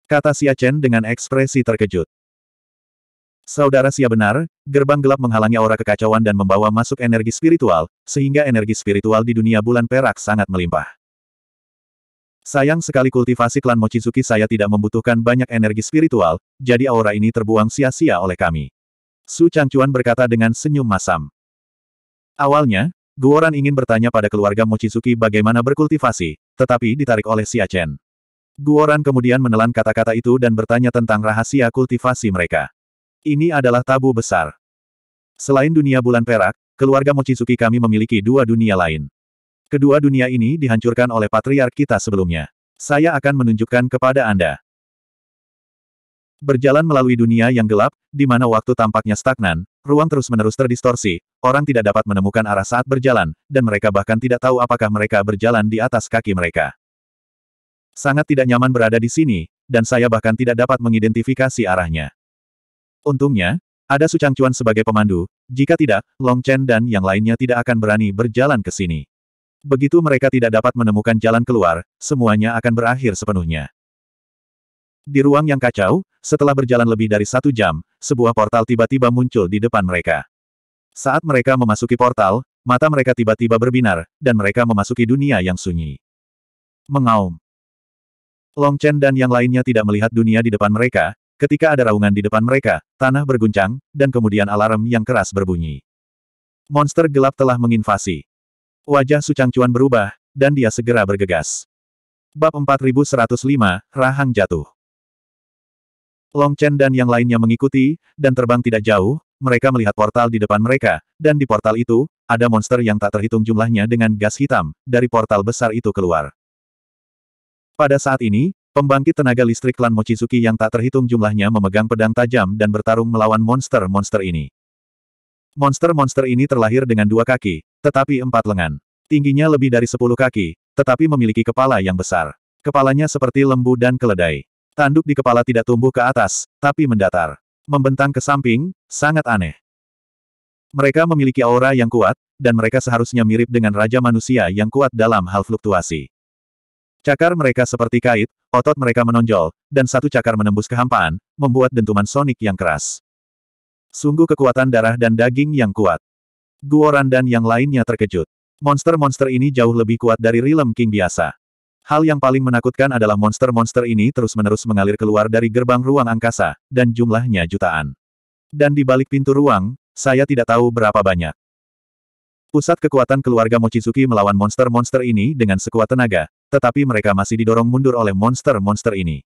Kata Xia Chen dengan ekspresi terkejut. Saudara Sia benar, gerbang gelap menghalangi aura kekacauan dan membawa masuk energi spiritual, sehingga energi spiritual di dunia bulan perak sangat melimpah. Sayang sekali kultivasi klan Mochizuki saya tidak membutuhkan banyak energi spiritual, jadi aura ini terbuang sia-sia oleh kami. Su Changchuan berkata dengan senyum masam. Awalnya, Guoran ingin bertanya pada keluarga Mochizuki bagaimana berkultivasi, tetapi ditarik oleh Xia Chen. Guoran kemudian menelan kata-kata itu dan bertanya tentang rahasia kultivasi mereka. Ini adalah tabu besar. Selain dunia bulan perak, keluarga Mochizuki kami memiliki dua dunia lain. Kedua dunia ini dihancurkan oleh patriark kita sebelumnya. Saya akan menunjukkan kepada Anda. Berjalan melalui dunia yang gelap, di mana waktu tampaknya stagnan, ruang terus-menerus terdistorsi, orang tidak dapat menemukan arah saat berjalan, dan mereka bahkan tidak tahu apakah mereka berjalan di atas kaki mereka. Sangat tidak nyaman berada di sini, dan saya bahkan tidak dapat mengidentifikasi arahnya. Untungnya, ada Su Chuan sebagai pemandu, jika tidak, Long Chen dan yang lainnya tidak akan berani berjalan ke sini. Begitu mereka tidak dapat menemukan jalan keluar, semuanya akan berakhir sepenuhnya. Di ruang yang kacau, setelah berjalan lebih dari satu jam, sebuah portal tiba-tiba muncul di depan mereka. Saat mereka memasuki portal, mata mereka tiba-tiba berbinar, dan mereka memasuki dunia yang sunyi. Mengaum. Long Chen dan yang lainnya tidak melihat dunia di depan mereka, Ketika ada raungan di depan mereka, tanah berguncang, dan kemudian alarm yang keras berbunyi. Monster gelap telah menginvasi. Wajah sucang cuan berubah, dan dia segera bergegas. Bab 4105, Rahang Jatuh Long Chen dan yang lainnya mengikuti, dan terbang tidak jauh, mereka melihat portal di depan mereka, dan di portal itu, ada monster yang tak terhitung jumlahnya dengan gas hitam, dari portal besar itu keluar. Pada saat ini, Pembangkit tenaga listrik klan Mochizuki yang tak terhitung jumlahnya memegang pedang tajam dan bertarung melawan monster-monster ini. Monster-monster ini terlahir dengan dua kaki, tetapi empat lengan. Tingginya lebih dari sepuluh kaki, tetapi memiliki kepala yang besar. Kepalanya seperti lembu dan keledai. Tanduk di kepala tidak tumbuh ke atas, tapi mendatar. Membentang ke samping, sangat aneh. Mereka memiliki aura yang kuat, dan mereka seharusnya mirip dengan raja manusia yang kuat dalam hal fluktuasi. Cakar mereka seperti kait, Otot mereka menonjol, dan satu cakar menembus kehampaan, membuat dentuman sonik yang keras. Sungguh kekuatan darah dan daging yang kuat. Guoran dan yang lainnya terkejut. Monster-monster ini jauh lebih kuat dari Realm King biasa. Hal yang paling menakutkan adalah monster-monster ini terus-menerus mengalir keluar dari gerbang ruang angkasa, dan jumlahnya jutaan. Dan di balik pintu ruang, saya tidak tahu berapa banyak. Pusat kekuatan keluarga Mochizuki melawan monster-monster ini dengan sekuat tenaga, tetapi mereka masih didorong mundur oleh monster-monster ini.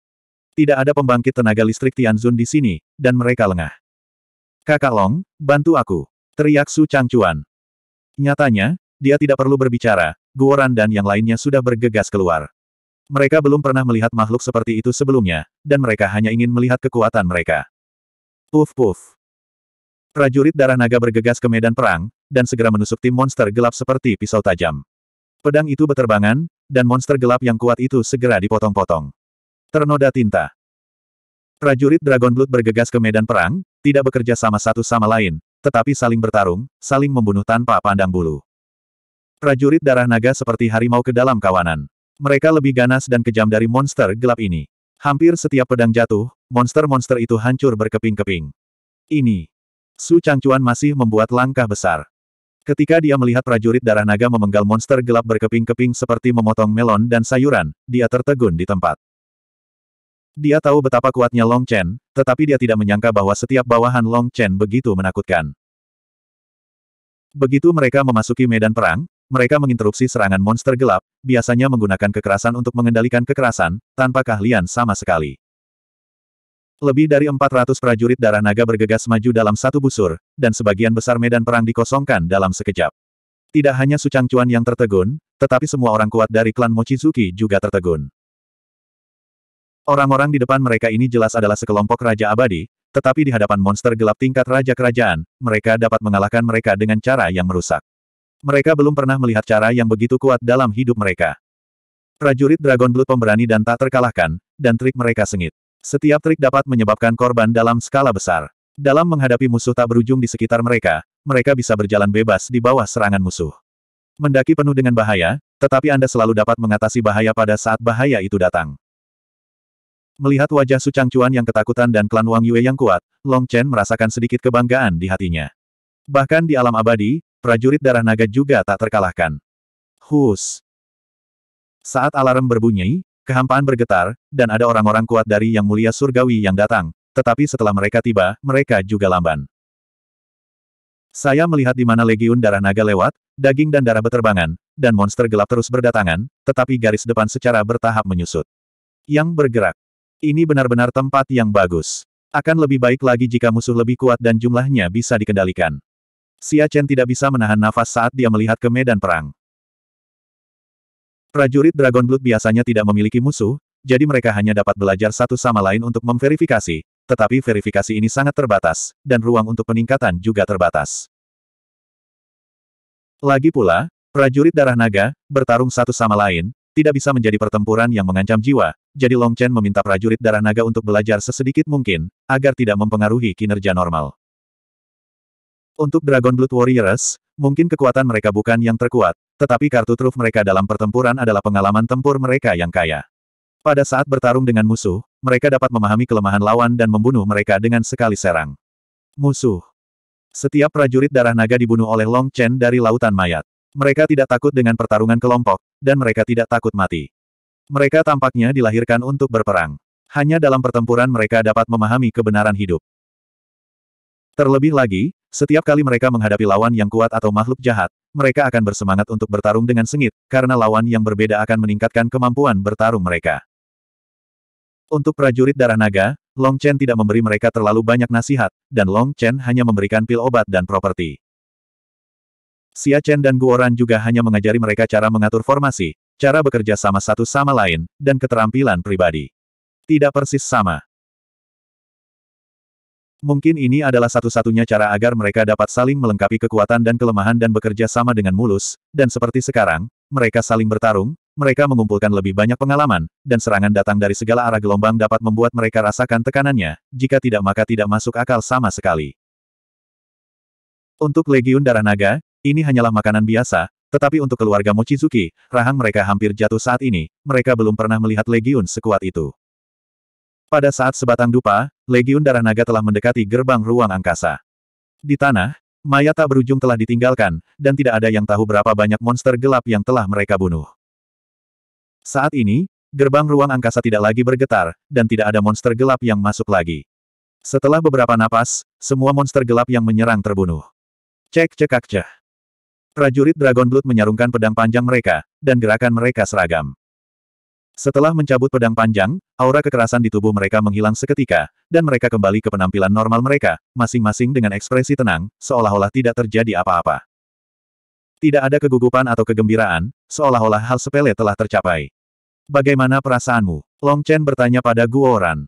Tidak ada pembangkit tenaga listrik Tianzun di sini, dan mereka lengah. Kakak Long, bantu aku. Teriak Su Changcuan. Nyatanya, dia tidak perlu berbicara, Guoran dan yang lainnya sudah bergegas keluar. Mereka belum pernah melihat makhluk seperti itu sebelumnya, dan mereka hanya ingin melihat kekuatan mereka. Puf puf. Prajurit darah naga bergegas ke medan perang, dan segera menusuk tim monster gelap seperti pisau tajam. Pedang itu beterbangan, dan monster gelap yang kuat itu segera dipotong-potong. Ternoda tinta. Prajurit Dragon Blood bergegas ke medan perang, tidak bekerja sama satu sama lain, tetapi saling bertarung, saling membunuh tanpa pandang bulu. Prajurit darah naga seperti harimau ke dalam kawanan. Mereka lebih ganas dan kejam dari monster gelap ini. Hampir setiap pedang jatuh, monster-monster itu hancur berkeping-keping. Ini. Su Changcuan masih membuat langkah besar. Ketika dia melihat prajurit darah naga memenggal monster gelap berkeping-keping seperti memotong melon dan sayuran, dia tertegun di tempat. Dia tahu betapa kuatnya Long Chen, tetapi dia tidak menyangka bahwa setiap bawahan Long Chen begitu menakutkan. Begitu mereka memasuki medan perang, mereka menginterupsi serangan monster gelap, biasanya menggunakan kekerasan untuk mengendalikan kekerasan, tanpa keahlian sama sekali. Lebih dari 400 prajurit darah naga bergegas maju dalam satu busur, dan sebagian besar medan perang dikosongkan dalam sekejap. Tidak hanya Sucang Cuan yang tertegun, tetapi semua orang kuat dari klan Mochizuki juga tertegun. Orang-orang di depan mereka ini jelas adalah sekelompok Raja Abadi, tetapi di hadapan monster gelap tingkat Raja Kerajaan, mereka dapat mengalahkan mereka dengan cara yang merusak. Mereka belum pernah melihat cara yang begitu kuat dalam hidup mereka. Prajurit Dragon Blood pemberani dan tak terkalahkan, dan trik mereka sengit. Setiap trik dapat menyebabkan korban dalam skala besar. Dalam menghadapi musuh tak berujung di sekitar mereka, mereka bisa berjalan bebas di bawah serangan musuh. Mendaki penuh dengan bahaya, tetapi Anda selalu dapat mengatasi bahaya pada saat bahaya itu datang. Melihat wajah Su Changcuan yang ketakutan dan klan Wang Yue yang kuat, Long Chen merasakan sedikit kebanggaan di hatinya. Bahkan di alam abadi, prajurit darah naga juga tak terkalahkan. Hus. Saat alarm berbunyi, Kehampaan bergetar, dan ada orang-orang kuat dari Yang Mulia Surgawi yang datang, tetapi setelah mereka tiba, mereka juga lamban. Saya melihat di mana legiun darah naga lewat, daging dan darah beterbangan, dan monster gelap terus berdatangan, tetapi garis depan secara bertahap menyusut. Yang bergerak. Ini benar-benar tempat yang bagus. Akan lebih baik lagi jika musuh lebih kuat dan jumlahnya bisa dikendalikan. Xia Chen tidak bisa menahan nafas saat dia melihat ke medan perang. Prajurit Dragon Blood biasanya tidak memiliki musuh, jadi mereka hanya dapat belajar satu sama lain untuk memverifikasi, tetapi verifikasi ini sangat terbatas, dan ruang untuk peningkatan juga terbatas. Lagi pula, prajurit darah naga, bertarung satu sama lain, tidak bisa menjadi pertempuran yang mengancam jiwa, jadi Long Chen meminta prajurit darah naga untuk belajar sesedikit mungkin, agar tidak mempengaruhi kinerja normal. Untuk Dragon Blood Warriors, mungkin kekuatan mereka bukan yang terkuat, tetapi kartu truf mereka dalam pertempuran adalah pengalaman tempur mereka yang kaya. Pada saat bertarung dengan musuh, mereka dapat memahami kelemahan lawan dan membunuh mereka dengan sekali serang. Musuh. Setiap prajurit darah naga dibunuh oleh Long Chen dari lautan mayat. Mereka tidak takut dengan pertarungan kelompok, dan mereka tidak takut mati. Mereka tampaknya dilahirkan untuk berperang. Hanya dalam pertempuran mereka dapat memahami kebenaran hidup. Terlebih lagi, setiap kali mereka menghadapi lawan yang kuat atau makhluk jahat, mereka akan bersemangat untuk bertarung dengan sengit, karena lawan yang berbeda akan meningkatkan kemampuan bertarung mereka. Untuk prajurit darah naga, Long Chen tidak memberi mereka terlalu banyak nasihat, dan Long Chen hanya memberikan pil obat dan properti. Xia Chen dan Guoran juga hanya mengajari mereka cara mengatur formasi, cara bekerja sama satu sama lain, dan keterampilan pribadi. Tidak persis sama. Mungkin ini adalah satu-satunya cara agar mereka dapat saling melengkapi kekuatan dan kelemahan dan bekerja sama dengan mulus, dan seperti sekarang, mereka saling bertarung, mereka mengumpulkan lebih banyak pengalaman, dan serangan datang dari segala arah gelombang dapat membuat mereka rasakan tekanannya, jika tidak maka tidak masuk akal sama sekali. Untuk Legiun Darah Naga, ini hanyalah makanan biasa, tetapi untuk keluarga Mochizuki, rahang mereka hampir jatuh saat ini, mereka belum pernah melihat legiun sekuat itu. Pada saat sebatang dupa, Legiun Darah Naga telah mendekati gerbang ruang angkasa. Di tanah, mayat tak berujung telah ditinggalkan, dan tidak ada yang tahu berapa banyak monster gelap yang telah mereka bunuh. Saat ini, gerbang ruang angkasa tidak lagi bergetar, dan tidak ada monster gelap yang masuk lagi. Setelah beberapa napas, semua monster gelap yang menyerang terbunuh. Cek cekak ceh. Prajurit Dragon Blood menyarungkan pedang panjang mereka, dan gerakan mereka seragam. Setelah mencabut pedang panjang, aura kekerasan di tubuh mereka menghilang seketika, dan mereka kembali ke penampilan normal mereka, masing-masing dengan ekspresi tenang, seolah-olah tidak terjadi apa-apa. Tidak ada kegugupan atau kegembiraan, seolah-olah hal sepele telah tercapai. Bagaimana perasaanmu? Long Chen bertanya pada Guoran.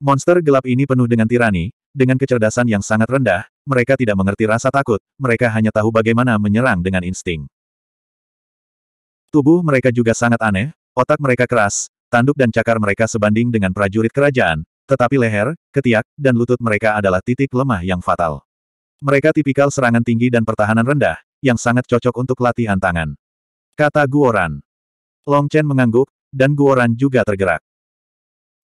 Monster gelap ini penuh dengan tirani, dengan kecerdasan yang sangat rendah, mereka tidak mengerti rasa takut, mereka hanya tahu bagaimana menyerang dengan insting. Tubuh mereka juga sangat aneh, Otak mereka keras, tanduk dan cakar mereka sebanding dengan prajurit kerajaan, tetapi leher, ketiak, dan lutut mereka adalah titik lemah yang fatal. Mereka tipikal serangan tinggi dan pertahanan rendah, yang sangat cocok untuk latihan tangan. Kata Guoran. Long Chen mengangguk, dan Guoran juga tergerak.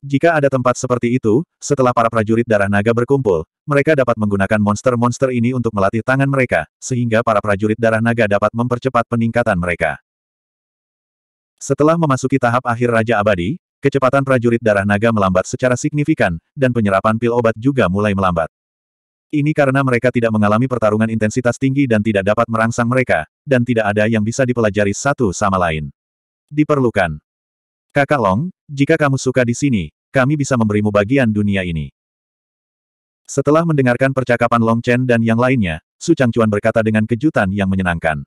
Jika ada tempat seperti itu, setelah para prajurit darah naga berkumpul, mereka dapat menggunakan monster-monster ini untuk melatih tangan mereka, sehingga para prajurit darah naga dapat mempercepat peningkatan mereka. Setelah memasuki tahap akhir Raja Abadi, kecepatan prajurit darah naga melambat secara signifikan, dan penyerapan pil obat juga mulai melambat. Ini karena mereka tidak mengalami pertarungan intensitas tinggi dan tidak dapat merangsang mereka, dan tidak ada yang bisa dipelajari satu sama lain. Diperlukan. Kakak Long, jika kamu suka di sini, kami bisa memberimu bagian dunia ini. Setelah mendengarkan percakapan Long Chen dan yang lainnya, Su Changchuan berkata dengan kejutan yang menyenangkan.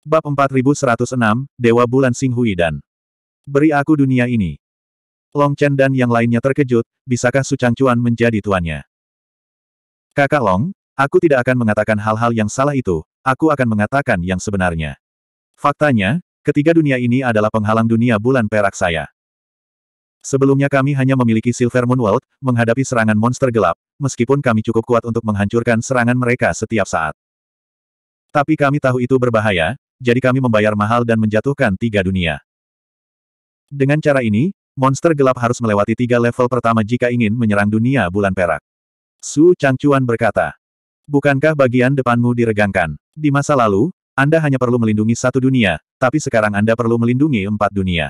Bab 4106, Dewa Bulan Singhui dan Beri aku dunia ini. Long Chen dan yang lainnya terkejut, bisakah Su Changcuan menjadi tuannya? Kakak Long, aku tidak akan mengatakan hal-hal yang salah itu, aku akan mengatakan yang sebenarnya. Faktanya, ketiga dunia ini adalah penghalang dunia bulan perak saya. Sebelumnya kami hanya memiliki Silver Moon World, menghadapi serangan monster gelap, meskipun kami cukup kuat untuk menghancurkan serangan mereka setiap saat. Tapi kami tahu itu berbahaya, jadi kami membayar mahal dan menjatuhkan tiga dunia. Dengan cara ini, monster gelap harus melewati tiga level pertama jika ingin menyerang dunia bulan perak. Su Changchuan berkata, Bukankah bagian depanmu diregangkan? Di masa lalu, Anda hanya perlu melindungi satu dunia, tapi sekarang Anda perlu melindungi empat dunia.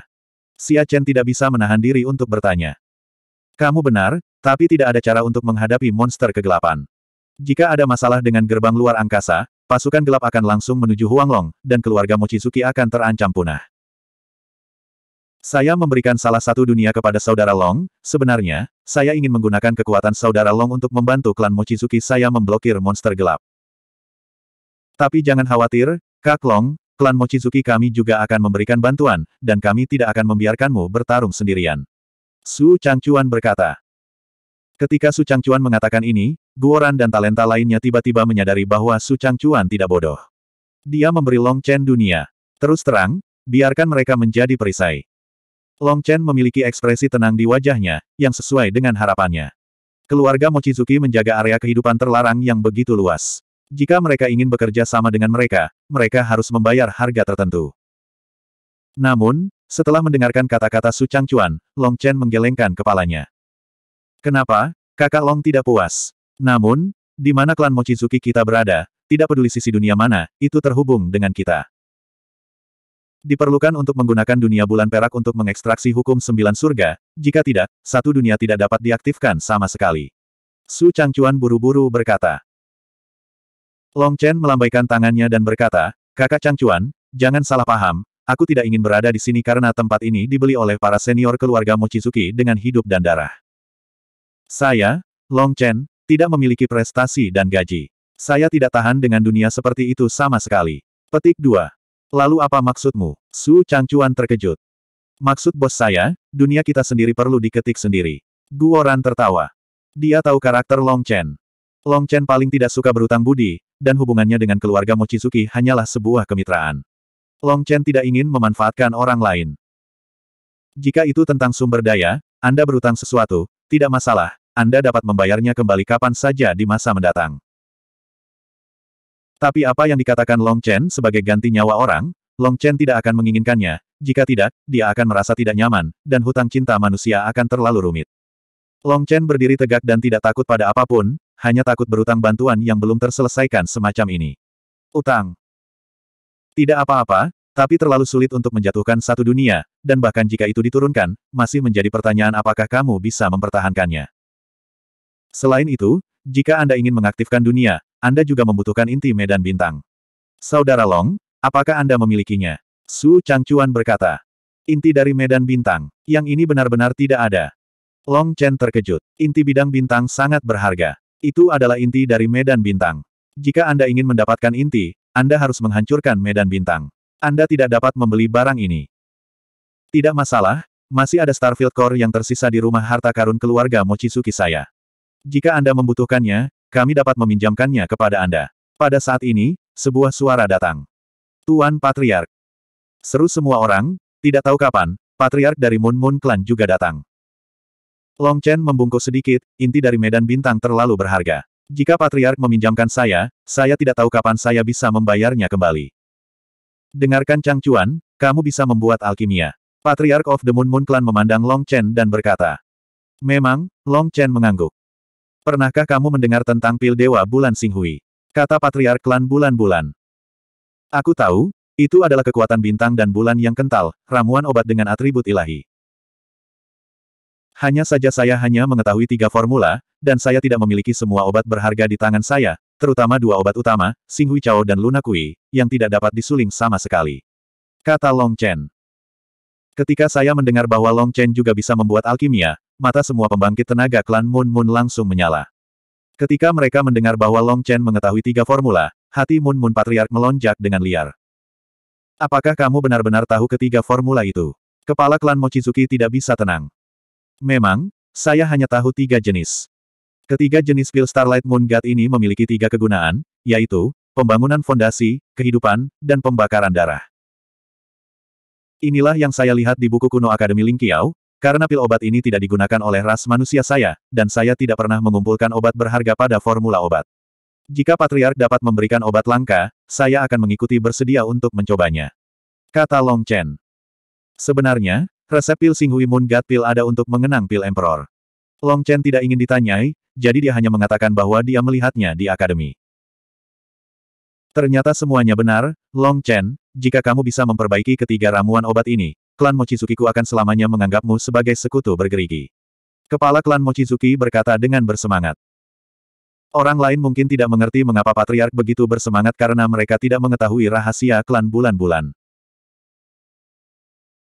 Xia Chen tidak bisa menahan diri untuk bertanya. Kamu benar, tapi tidak ada cara untuk menghadapi monster kegelapan. Jika ada masalah dengan gerbang luar angkasa, pasukan gelap akan langsung menuju Huanglong, dan keluarga Mochizuki akan terancam punah. Saya memberikan salah satu dunia kepada saudara Long, sebenarnya, saya ingin menggunakan kekuatan saudara Long untuk membantu klan Mochizuki saya memblokir monster gelap. Tapi jangan khawatir, Kak Long, klan Mochizuki kami juga akan memberikan bantuan, dan kami tidak akan membiarkanmu bertarung sendirian. Su Changchuan berkata. Ketika Su Changchuan mengatakan ini, Guoran dan talenta lainnya tiba-tiba menyadari bahwa Su Changchuan tidak bodoh. Dia memberi Long Chen dunia. Terus terang, biarkan mereka menjadi perisai. Long Chen memiliki ekspresi tenang di wajahnya, yang sesuai dengan harapannya. Keluarga Mochizuki menjaga area kehidupan terlarang yang begitu luas. Jika mereka ingin bekerja sama dengan mereka, mereka harus membayar harga tertentu. Namun, setelah mendengarkan kata-kata Su Changchuan, Long Chen menggelengkan kepalanya. Kenapa, kakak Long tidak puas? Namun, di mana klan Mochizuki kita berada, tidak peduli sisi dunia mana, itu terhubung dengan kita. Diperlukan untuk menggunakan dunia bulan perak untuk mengekstraksi hukum sembilan surga, jika tidak, satu dunia tidak dapat diaktifkan sama sekali. Su Changchuan buru-buru berkata. Long Chen melambaikan tangannya dan berkata, Kakak Changchuan jangan salah paham, aku tidak ingin berada di sini karena tempat ini dibeli oleh para senior keluarga Mochizuki dengan hidup dan darah. Saya, Long Chen, tidak memiliki prestasi dan gaji. Saya tidak tahan dengan dunia seperti itu sama sekali. Petik 2. Lalu apa maksudmu? Su Changchuan terkejut. Maksud bos saya, dunia kita sendiri perlu diketik sendiri. Guoran tertawa. Dia tahu karakter Long Chen. Long Chen paling tidak suka berutang budi, dan hubungannya dengan keluarga Mochizuki hanyalah sebuah kemitraan. Long Chen tidak ingin memanfaatkan orang lain. Jika itu tentang sumber daya, Anda berutang sesuatu, tidak masalah, anda dapat membayarnya kembali kapan saja di masa mendatang. Tapi apa yang dikatakan Long Chen sebagai ganti nyawa orang, Long Chen tidak akan menginginkannya, jika tidak, dia akan merasa tidak nyaman, dan hutang cinta manusia akan terlalu rumit. Long Chen berdiri tegak dan tidak takut pada apapun, hanya takut berutang bantuan yang belum terselesaikan semacam ini. Utang. Tidak apa-apa, tapi terlalu sulit untuk menjatuhkan satu dunia, dan bahkan jika itu diturunkan, masih menjadi pertanyaan apakah kamu bisa mempertahankannya. Selain itu, jika Anda ingin mengaktifkan dunia, Anda juga membutuhkan inti medan bintang. Saudara Long, apakah Anda memilikinya? Su Changchuan berkata. Inti dari medan bintang, yang ini benar-benar tidak ada. Long Chen terkejut. Inti bidang bintang sangat berharga. Itu adalah inti dari medan bintang. Jika Anda ingin mendapatkan inti, Anda harus menghancurkan medan bintang. Anda tidak dapat membeli barang ini. Tidak masalah, masih ada Starfield Core yang tersisa di rumah harta karun keluarga Mochizuki saya. Jika Anda membutuhkannya, kami dapat meminjamkannya kepada Anda. Pada saat ini, sebuah suara datang. Tuan Patriark. Seru semua orang, tidak tahu kapan, Patriark dari Moon Moon Clan juga datang. Long Chen membungkuk sedikit, inti dari medan bintang terlalu berharga. Jika Patriark meminjamkan saya, saya tidak tahu kapan saya bisa membayarnya kembali. Dengarkan Chang Chuan, kamu bisa membuat alkimia. Patriark of the Moon Moon Clan memandang Long Chen dan berkata. Memang, Long Chen mengangguk. Pernahkah kamu mendengar tentang pil Dewa Bulan Singhui? Kata Patriark Klan Bulan-Bulan. Aku tahu, itu adalah kekuatan bintang dan bulan yang kental, ramuan obat dengan atribut ilahi. Hanya saja saya hanya mengetahui tiga formula, dan saya tidak memiliki semua obat berharga di tangan saya, terutama dua obat utama, Singhui Chao dan Lunakui, yang tidak dapat disuling sama sekali. Kata Long Chen. Ketika saya mendengar bahwa Long Chen juga bisa membuat alkimia, mata semua pembangkit tenaga klan Moon Moon langsung menyala. Ketika mereka mendengar bahwa Long Chen mengetahui tiga formula, hati Moon Moon Patriark melonjak dengan liar. Apakah kamu benar-benar tahu ketiga formula itu? Kepala klan Mochizuki tidak bisa tenang. Memang, saya hanya tahu tiga jenis. Ketiga jenis pil Starlight Moon God ini memiliki tiga kegunaan, yaitu, pembangunan fondasi, kehidupan, dan pembakaran darah. Inilah yang saya lihat di buku kuno Akademi Lingqiao, karena pil obat ini tidak digunakan oleh ras manusia saya, dan saya tidak pernah mengumpulkan obat berharga pada formula obat. Jika Patriark dapat memberikan obat langka, saya akan mengikuti bersedia untuk mencobanya. Kata Long Chen. Sebenarnya, resep pil Singhui Moon God Pil ada untuk mengenang pil Emperor. Long Chen tidak ingin ditanyai, jadi dia hanya mengatakan bahwa dia melihatnya di akademi. Ternyata semuanya benar, Long Chen, jika kamu bisa memperbaiki ketiga ramuan obat ini, klan Mochizukiku akan selamanya menganggapmu sebagai sekutu bergerigi. Kepala klan Mochizuki berkata dengan bersemangat. Orang lain mungkin tidak mengerti mengapa Patriark begitu bersemangat karena mereka tidak mengetahui rahasia klan bulan-bulan.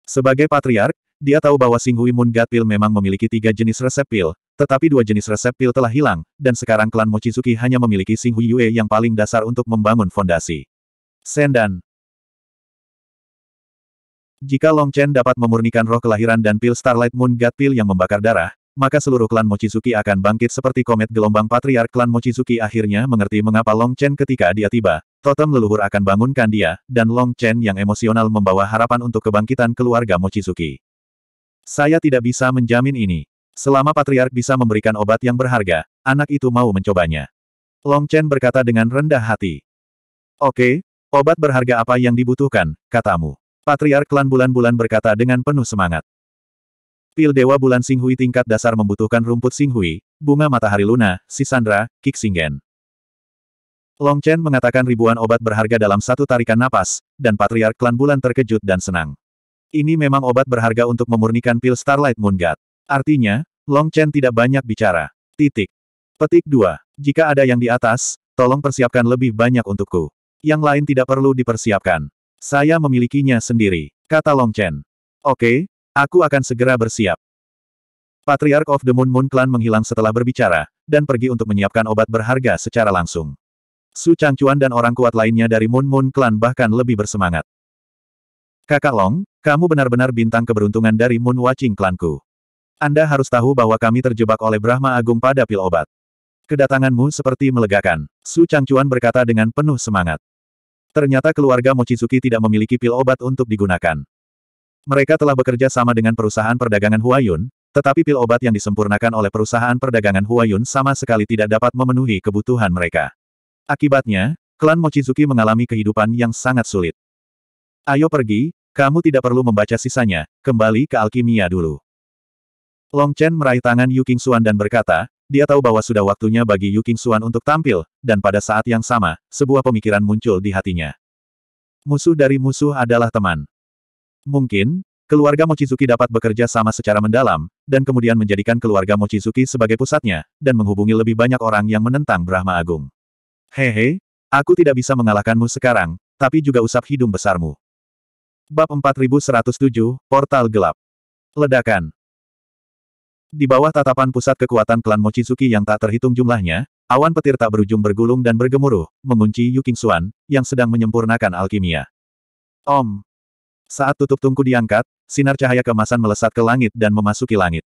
Sebagai Patriark, dia tahu bahwa Singhui Moon God Pill memang memiliki tiga jenis resep pil, tetapi dua jenis resep pil telah hilang, dan sekarang klan Mochizuki hanya memiliki Singhui Yue yang paling dasar untuk membangun fondasi. Sendan, jika Long Chen dapat memurnikan roh kelahiran dan pil Starlight Moon God Pil yang membakar darah, maka seluruh klan Mochizuki akan bangkit seperti komet gelombang patriark klan Mochizuki akhirnya mengerti mengapa Long Chen ketika dia tiba, totem leluhur akan bangunkan dia, dan Long Chen yang emosional membawa harapan untuk kebangkitan keluarga Mochizuki. Saya tidak bisa menjamin ini. Selama patriark bisa memberikan obat yang berharga, anak itu mau mencobanya. Long Chen berkata dengan rendah hati. Oke, okay, obat berharga apa yang dibutuhkan, katamu. Patriark klan bulan-bulan berkata dengan penuh semangat. Pil Dewa Bulan Singhui tingkat dasar membutuhkan rumput Singhui, bunga matahari luna, sisandra, kiksingen. Long Chen mengatakan ribuan obat berharga dalam satu tarikan napas, dan Patriark Klan Bulan terkejut dan senang. Ini memang obat berharga untuk memurnikan pil Starlight Moon God. Artinya, Long Chen tidak banyak bicara. Titik. Petik 2. Jika ada yang di atas, tolong persiapkan lebih banyak untukku. Yang lain tidak perlu dipersiapkan. Saya memilikinya sendiri, kata Long Chen. Oke, aku akan segera bersiap. Patriarch of the Moon Moon Clan menghilang setelah berbicara, dan pergi untuk menyiapkan obat berharga secara langsung. Su Changchuan dan orang kuat lainnya dari Moon Moon Clan bahkan lebih bersemangat. Kakak Long, kamu benar-benar bintang keberuntungan dari Moon Watching Clanku. Anda harus tahu bahwa kami terjebak oleh Brahma Agung pada pil obat. Kedatanganmu seperti melegakan, Su Changchuan berkata dengan penuh semangat. Ternyata keluarga Mochizuki tidak memiliki pil obat untuk digunakan. Mereka telah bekerja sama dengan perusahaan perdagangan Huayun, tetapi pil obat yang disempurnakan oleh perusahaan perdagangan Huayun sama sekali tidak dapat memenuhi kebutuhan mereka. Akibatnya, klan Mochizuki mengalami kehidupan yang sangat sulit. Ayo pergi, kamu tidak perlu membaca sisanya, kembali ke alkimia dulu. Long Chen meraih tangan Yu Xuan dan berkata, dia tahu bahwa sudah waktunya bagi Yu King untuk tampil, dan pada saat yang sama, sebuah pemikiran muncul di hatinya. Musuh dari musuh adalah teman. Mungkin, keluarga Mochizuki dapat bekerja sama secara mendalam, dan kemudian menjadikan keluarga Mochizuki sebagai pusatnya, dan menghubungi lebih banyak orang yang menentang Brahma Agung. Hehe, aku tidak bisa mengalahkanmu sekarang, tapi juga usap hidung besarmu. Bab 4107, Portal Gelap. Ledakan. Di bawah tatapan pusat kekuatan klan Mochizuki yang tak terhitung jumlahnya, awan petir tak berujung bergulung dan bergemuruh, mengunci Yu Qingxuan, yang sedang menyempurnakan alkimia. Om! Saat tutup tungku diangkat, sinar cahaya kemasan melesat ke langit dan memasuki langit.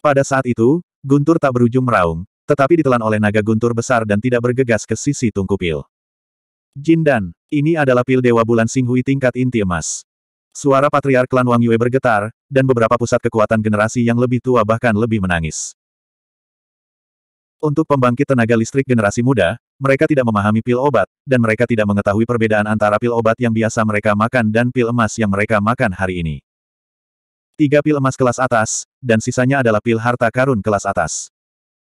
Pada saat itu, guntur tak berujung meraung, tetapi ditelan oleh naga guntur besar dan tidak bergegas ke sisi tungku pil. Jindan, ini adalah pil Dewa Bulan Singhui tingkat inti emas. Suara patriark klan Wang Yue bergetar, dan beberapa pusat kekuatan generasi yang lebih tua bahkan lebih menangis. Untuk pembangkit tenaga listrik generasi muda, mereka tidak memahami pil obat, dan mereka tidak mengetahui perbedaan antara pil obat yang biasa mereka makan dan pil emas yang mereka makan hari ini. Tiga pil emas kelas atas, dan sisanya adalah pil harta karun kelas atas.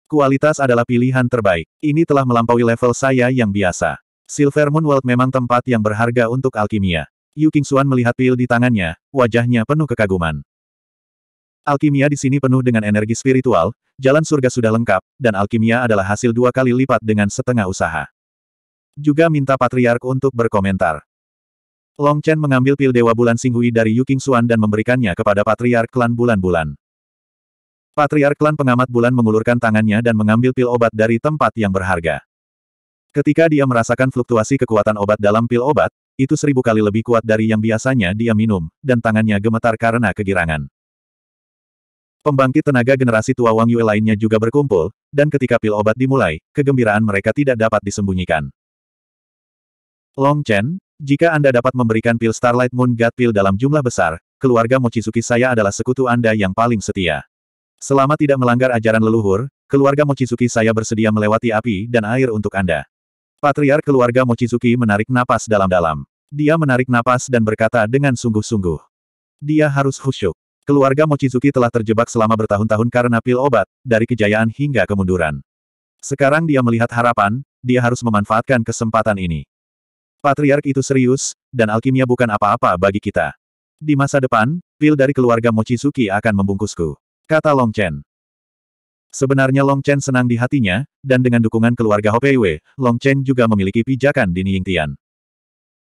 Kualitas adalah pilihan terbaik. Ini telah melampaui level saya yang biasa. Silver Moon World memang tempat yang berharga untuk alkimia. Yu Qingxuan melihat pil di tangannya, wajahnya penuh kekaguman. Alkimia di sini penuh dengan energi spiritual, jalan surga sudah lengkap, dan alkimia adalah hasil dua kali lipat dengan setengah usaha. Juga minta patriark untuk berkomentar. Long Chen mengambil pil Dewa Bulan Singhui dari Yu Qingxuan dan memberikannya kepada patriark klan bulan-bulan. Patriark klan pengamat bulan mengulurkan tangannya dan mengambil pil obat dari tempat yang berharga. Ketika dia merasakan fluktuasi kekuatan obat dalam pil obat, itu seribu kali lebih kuat dari yang biasanya dia minum, dan tangannya gemetar karena kegirangan. Pembangkit tenaga generasi tua Wang Yue lainnya juga berkumpul, dan ketika pil obat dimulai, kegembiraan mereka tidak dapat disembunyikan. Long Chen, jika Anda dapat memberikan pil Starlight Moon God pil dalam jumlah besar, keluarga Mochizuki saya adalah sekutu Anda yang paling setia. Selama tidak melanggar ajaran leluhur, keluarga Mochizuki saya bersedia melewati api dan air untuk Anda. Patriar keluarga Mochizuki menarik napas dalam-dalam. Dia menarik napas dan berkata dengan sungguh-sungguh. Dia harus khusyuk. Keluarga Mochizuki telah terjebak selama bertahun-tahun karena pil obat, dari kejayaan hingga kemunduran. Sekarang dia melihat harapan, dia harus memanfaatkan kesempatan ini. Patriark itu serius, dan alkimia bukan apa-apa bagi kita. Di masa depan, pil dari keluarga Mochizuki akan membungkusku. Kata Long Chen. Sebenarnya Long Chen senang di hatinya, dan dengan dukungan keluarga Hopeiwe, Long Chen juga memiliki pijakan di Niyingtian.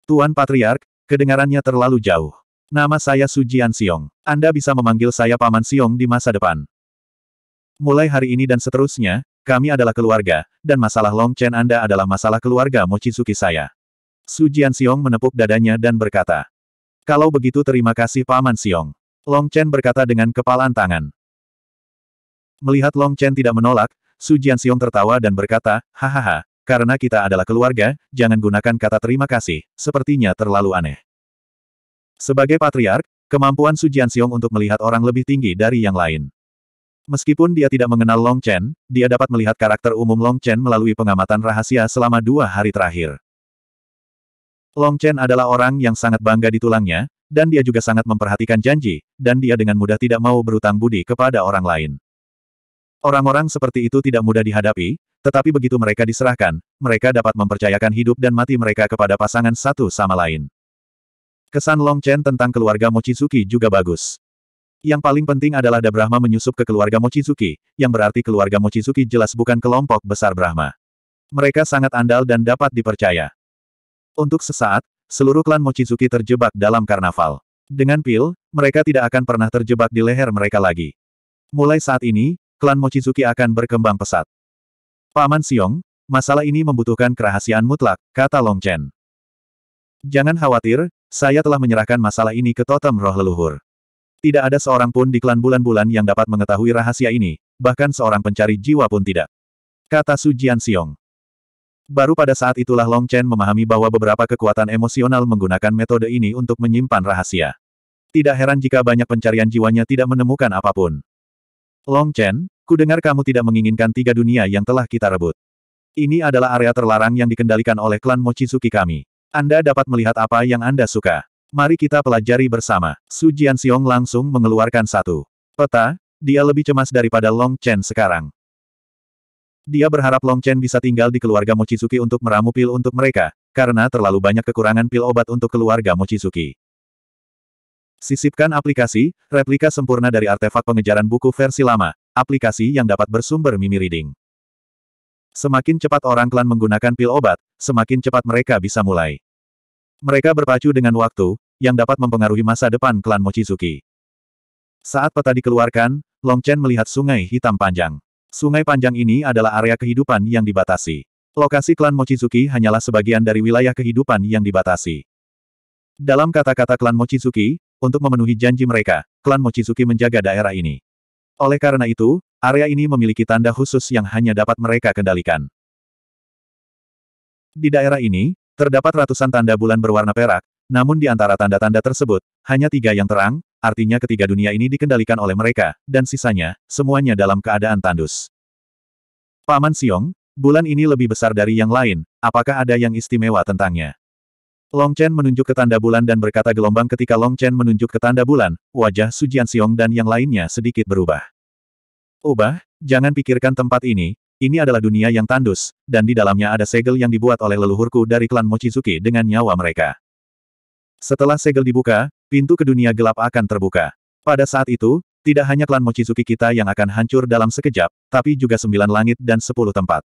Tuan Patriark, kedengarannya terlalu jauh. Nama saya Sujian Siong. Anda bisa memanggil saya Paman Siong di masa depan. Mulai hari ini dan seterusnya, kami adalah keluarga, dan masalah Long Chen Anda adalah masalah keluarga Mochizuki saya. Sujian Siong menepuk dadanya dan berkata, Kalau begitu terima kasih Paman Siong. Long Chen berkata dengan kepalan tangan. Melihat Long Chen tidak menolak, Su Jianxiong tertawa dan berkata, hahaha, karena kita adalah keluarga, jangan gunakan kata terima kasih, sepertinya terlalu aneh. Sebagai patriark, kemampuan Su Jianxiong untuk melihat orang lebih tinggi dari yang lain. Meskipun dia tidak mengenal Long Chen, dia dapat melihat karakter umum Long Chen melalui pengamatan rahasia selama dua hari terakhir. Long Chen adalah orang yang sangat bangga di tulangnya, dan dia juga sangat memperhatikan janji, dan dia dengan mudah tidak mau berutang budi kepada orang lain. Orang-orang seperti itu tidak mudah dihadapi, tetapi begitu mereka diserahkan, mereka dapat mempercayakan hidup dan mati mereka kepada pasangan satu sama lain. Kesan Long Chen tentang keluarga Mochizuki juga bagus. Yang paling penting adalah Da Brahma menyusup ke keluarga Mochizuki, yang berarti keluarga Mochizuki jelas bukan kelompok besar Brahma. Mereka sangat andal dan dapat dipercaya. Untuk sesaat, seluruh klan Mochizuki terjebak dalam karnaval. Dengan pil, mereka tidak akan pernah terjebak di leher mereka lagi. Mulai saat ini, klan Mochizuki akan berkembang pesat. Paman Siong, masalah ini membutuhkan kerahasiaan mutlak, kata Long Chen. Jangan khawatir, saya telah menyerahkan masalah ini ke totem roh leluhur. Tidak ada seorang pun di klan bulan-bulan yang dapat mengetahui rahasia ini, bahkan seorang pencari jiwa pun tidak. Kata Su Jian Siong. Baru pada saat itulah Long Chen memahami bahwa beberapa kekuatan emosional menggunakan metode ini untuk menyimpan rahasia. Tidak heran jika banyak pencarian jiwanya tidak menemukan apapun. Long Chen, ku dengar kamu tidak menginginkan tiga dunia yang telah kita rebut. Ini adalah area terlarang yang dikendalikan oleh klan Mochizuki kami. Anda dapat melihat apa yang Anda suka. Mari kita pelajari bersama. Su Jian Xiong langsung mengeluarkan satu peta, dia lebih cemas daripada Long Chen sekarang. Dia berharap Long Chen bisa tinggal di keluarga Mochizuki untuk meramu pil untuk mereka, karena terlalu banyak kekurangan pil obat untuk keluarga Mochizuki. Sisipkan aplikasi, replika sempurna dari artefak pengejaran buku versi lama, aplikasi yang dapat bersumber Mimi Reading. Semakin cepat orang klan menggunakan pil obat, semakin cepat mereka bisa mulai. Mereka berpacu dengan waktu, yang dapat mempengaruhi masa depan klan Mochizuki. Saat peta dikeluarkan, Long Chen melihat sungai hitam panjang. Sungai panjang ini adalah area kehidupan yang dibatasi. Lokasi klan Mochizuki hanyalah sebagian dari wilayah kehidupan yang dibatasi. Dalam kata-kata klan Mochizuki, untuk memenuhi janji mereka, klan Mochizuki menjaga daerah ini. Oleh karena itu, area ini memiliki tanda khusus yang hanya dapat mereka kendalikan. Di daerah ini, terdapat ratusan tanda bulan berwarna perak, namun di antara tanda-tanda tersebut, hanya tiga yang terang, artinya ketiga dunia ini dikendalikan oleh mereka, dan sisanya, semuanya dalam keadaan tandus. Paman Siong, bulan ini lebih besar dari yang lain, apakah ada yang istimewa tentangnya? Long Chen menunjuk ke tanda bulan dan berkata gelombang ketika Long Chen menunjuk ke tanda bulan, wajah Su Jianxiong dan yang lainnya sedikit berubah. Ubah, jangan pikirkan tempat ini, ini adalah dunia yang tandus, dan di dalamnya ada segel yang dibuat oleh leluhurku dari klan Mochizuki dengan nyawa mereka. Setelah segel dibuka, pintu ke dunia gelap akan terbuka. Pada saat itu, tidak hanya klan Mochizuki kita yang akan hancur dalam sekejap, tapi juga sembilan langit dan sepuluh tempat.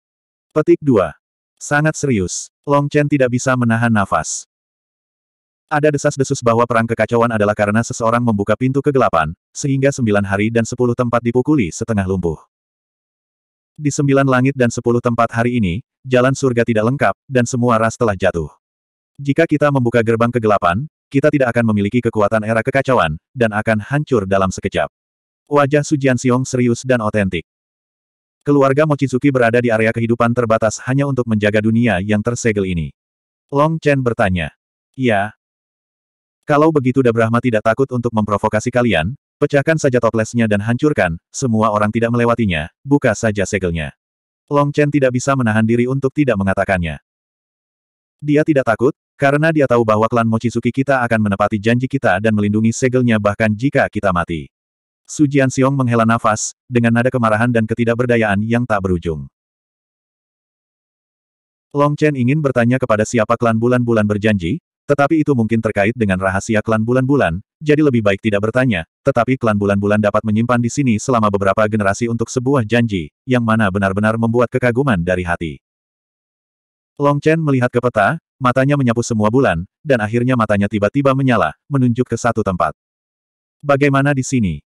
Petik 2. Sangat serius. Long Chen tidak bisa menahan nafas. Ada desas-desus bahwa perang kekacauan adalah karena seseorang membuka pintu kegelapan, sehingga sembilan hari dan sepuluh tempat dipukuli setengah lumpuh. Di sembilan langit dan sepuluh tempat hari ini, jalan surga tidak lengkap, dan semua ras telah jatuh. Jika kita membuka gerbang kegelapan, kita tidak akan memiliki kekuatan era kekacauan, dan akan hancur dalam sekejap. Wajah Sujian Siong serius dan otentik. Keluarga Mochizuki berada di area kehidupan terbatas hanya untuk menjaga dunia yang tersegel ini. Long Chen bertanya. Ya. Kalau begitu Da Brahma tidak takut untuk memprovokasi kalian, pecahkan saja toplesnya dan hancurkan, semua orang tidak melewatinya, buka saja segelnya. Long Chen tidak bisa menahan diri untuk tidak mengatakannya. Dia tidak takut, karena dia tahu bahwa klan Mochizuki kita akan menepati janji kita dan melindungi segelnya bahkan jika kita mati. Su Xiong menghela nafas, dengan nada kemarahan dan ketidakberdayaan yang tak berujung. Long Chen ingin bertanya kepada siapa klan bulan-bulan berjanji, tetapi itu mungkin terkait dengan rahasia klan bulan-bulan, jadi lebih baik tidak bertanya, tetapi klan bulan-bulan dapat menyimpan di sini selama beberapa generasi untuk sebuah janji, yang mana benar-benar membuat kekaguman dari hati. Long Chen melihat ke peta, matanya menyapu semua bulan, dan akhirnya matanya tiba-tiba menyala, menunjuk ke satu tempat. Bagaimana di sini?